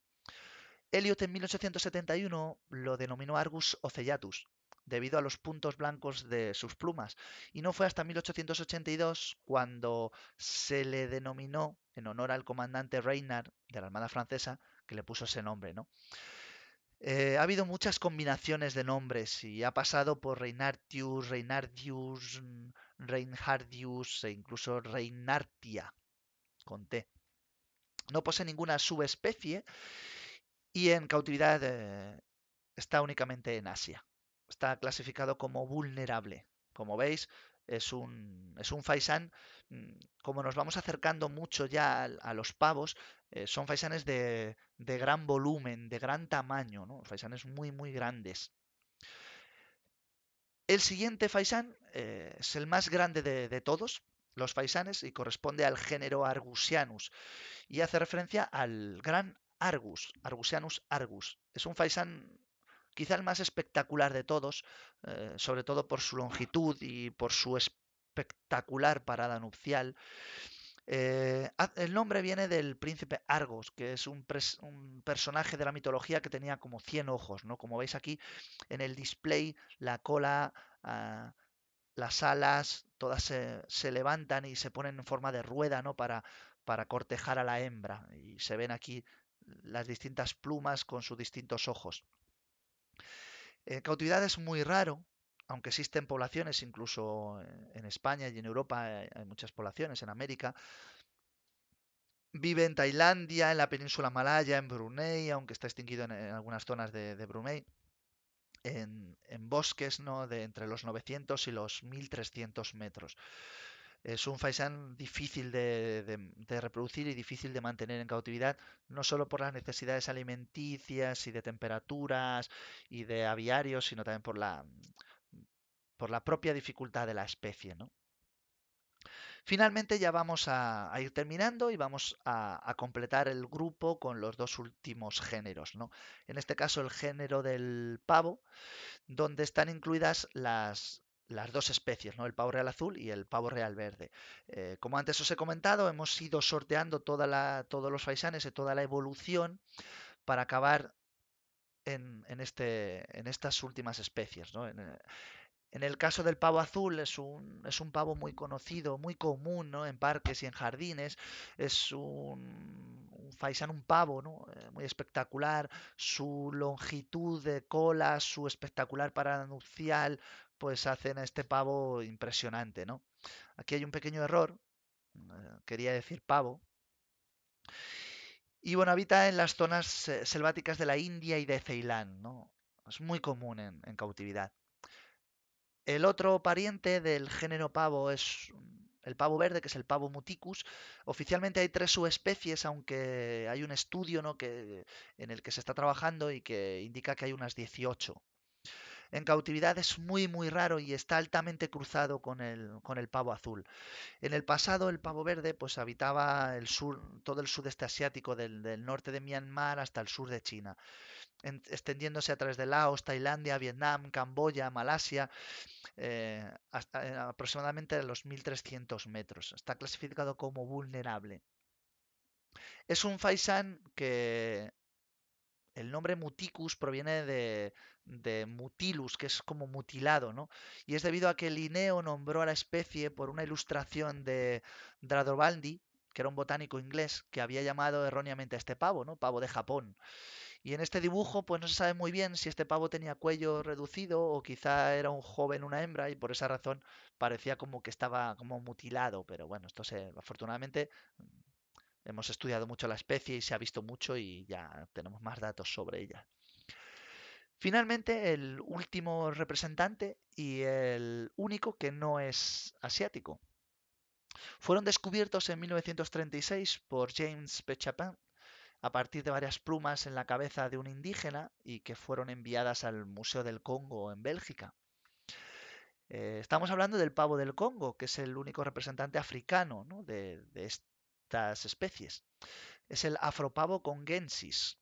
Elliot en 1871 lo denominó Argus ocellatus, debido a los puntos blancos de sus plumas, y no fue hasta 1882 cuando se le denominó, en honor al comandante Reynard de la Armada Francesa, que le puso ese nombre, ¿no? Eh, ha habido muchas combinaciones de nombres y ha pasado por Reinartius, Reinardius, mm, Reinhardius e incluso Reinartia con T. No posee ninguna subespecie y en cautividad eh, está únicamente en Asia. Está clasificado como vulnerable. Como veis, es un, es un faisán, mm, como nos vamos acercando mucho ya a, los pavos, eh, son faisanes de, gran volumen, de gran tamaño, ¿no? faisanes muy, muy grandes. El siguiente faisán eh, es el más grande de, de todos, los faisanes, y corresponde al género Argusianus, y hace referencia al gran Argus, Argusianus argus. Es un faisán quizá el más espectacular de todos, eh, sobre todo por su longitud y por su espectacular parada nupcial. Eh, el nombre viene del príncipe Argos, que es un, personaje de la mitología que tenía como 100 ojos, ¿no? Como veis aquí en el display, la cola, ah, las alas, todas se, levantan y se ponen en forma de rueda, ¿no? Para, para cortejar a la hembra. Y se ven aquí las distintas plumas con sus distintos ojos. En eh, cautividad es muy raro, aunque existen poblaciones, incluso en España y en Europa eh, hay muchas poblaciones, en América. Vive en Tailandia, en la península malaya, en Brunei, aunque está extinguido en, algunas zonas de, Brunei, en, en, bosques ¿no? de entre los 900 y los 1300 metros es un faisán difícil de, reproducir y difícil de mantener en cautividad, no solo por las necesidades alimenticias y de temperaturas y de aviarios, sino también por la, por la propia dificultad de la especie. Finalmente ya vamos a, ir terminando y vamos a, completar el grupo con los dos últimos géneros. ¿no? En este caso el género del pavo, donde están incluidas las, las dos especies, ¿no? el pavo real azul y el pavo real verde. Eh, como antes os he comentado, hemos ido sorteando toda la, todos los faisanes y toda la evolución para acabar en, este, en estas últimas especies. Eh, en, el caso del pavo azul es un, es un pavo muy conocido, muy común en parques y en jardines. Es un, un faisán, un pavo ¿no? Eh, muy espectacular. Su longitud de cola, su espectacular paranucial, pues hacen a este pavo impresionante, ¿no? Aquí hay un pequeño error, eh, quería decir pavo. Y bueno, habita en las zonas eh, selváticas de la India y de Ceilán, ¿no? Es muy común en, cautividad. El otro pariente del género pavo es mm, el pavo verde, que es el pavo muticus. Oficialmente hay tres subespecies, aunque hay un estudio que, en el que se está trabajando y que indica que hay unas 18 en cautividad es muy muy raro y está altamente cruzado con el, con el pavo azul. En el pasado el pavo verde pues habitaba el sur, todo el sudeste asiático del, norte de Myanmar hasta el sur de China, extendiéndose a través de Laos, Tailandia, Vietnam, Camboya, Malasia, eh, hasta, eh, aproximadamente a los 1300 metros. Está clasificado como vulnerable. Es un faisán que el nombre muticus proviene de, mutilus, que es como mutilado, ¿no? Y es debido a que Linneo nombró a la especie por una ilustración de Dradovaldi, que era un botánico inglés, que había llamado erróneamente a este pavo, ¿no? Pavo de Japón. Y en este dibujo, pues no se sabe muy bien si este pavo tenía cuello reducido o quizá era un joven, una hembra, y por esa razón parecía como que estaba como mutilado, pero bueno, esto se, afortunadamente Hemos estudiado mucho la especie y se ha visto mucho y ya tenemos más datos sobre ella. Finalmente, el último representante y el único que no es asiático. Fueron descubiertos en 1936 por James Pechapin a partir de varias plumas en la cabeza de un indígena y que fueron enviadas al Museo del Congo en Bélgica. Eh, estamos hablando del pavo del Congo, que es el único representante africano de, este especies. Es el afropavo congensis.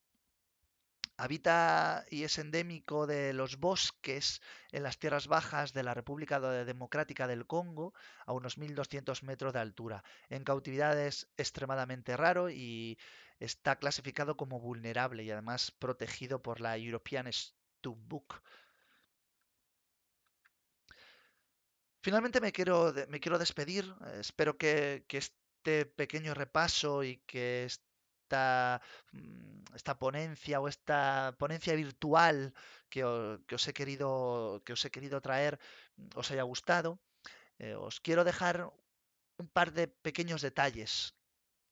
Habita y es endémico de los bosques en las tierras bajas de la República Democrática del Congo, a unos 1.200 metros de altura. En cautividad es extremadamente raro y está clasificado como vulnerable y además protegido por la European Book Finalmente me quiero, me quiero despedir. Espero que, que, este pequeño repaso y que esta, mm, esta ponencia o esta ponencia virtual que os, que os, he, querido, que os he querido traer mm, os haya gustado. Eh, os quiero dejar un par de pequeños detalles.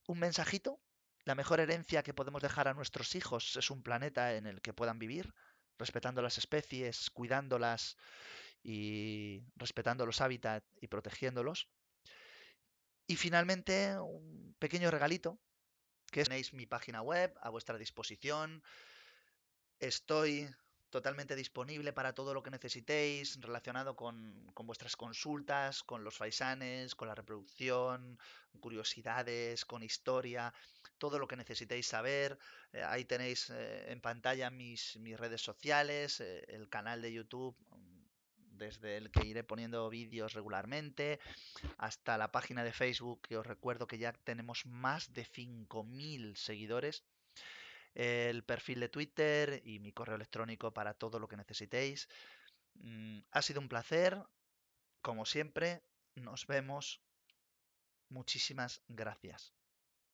Un mensajito. La mejor herencia que podemos dejar a nuestros hijos es un planeta en el que puedan vivir, respetando las especies, cuidándolas y respetando los hábitats y protegiéndolos. Y finalmente, un pequeño regalito, que tenéis mi página web a vuestra disposición. Estoy totalmente disponible para todo lo que necesitéis relacionado con, vuestras consultas, con los faisanes, con la reproducción, curiosidades, con historia, todo lo que necesitéis saber. Eh, ahí tenéis eh, en pantalla mis, mis redes sociales, eh, el canal de YouTube desde el que iré poniendo vídeos regularmente hasta la página de Facebook, que os recuerdo que ya tenemos más de 5.000 seguidores, el perfil de Twitter y mi correo electrónico para todo lo que necesitéis. Mm, ha sido un placer, como siempre, nos vemos. Muchísimas gracias.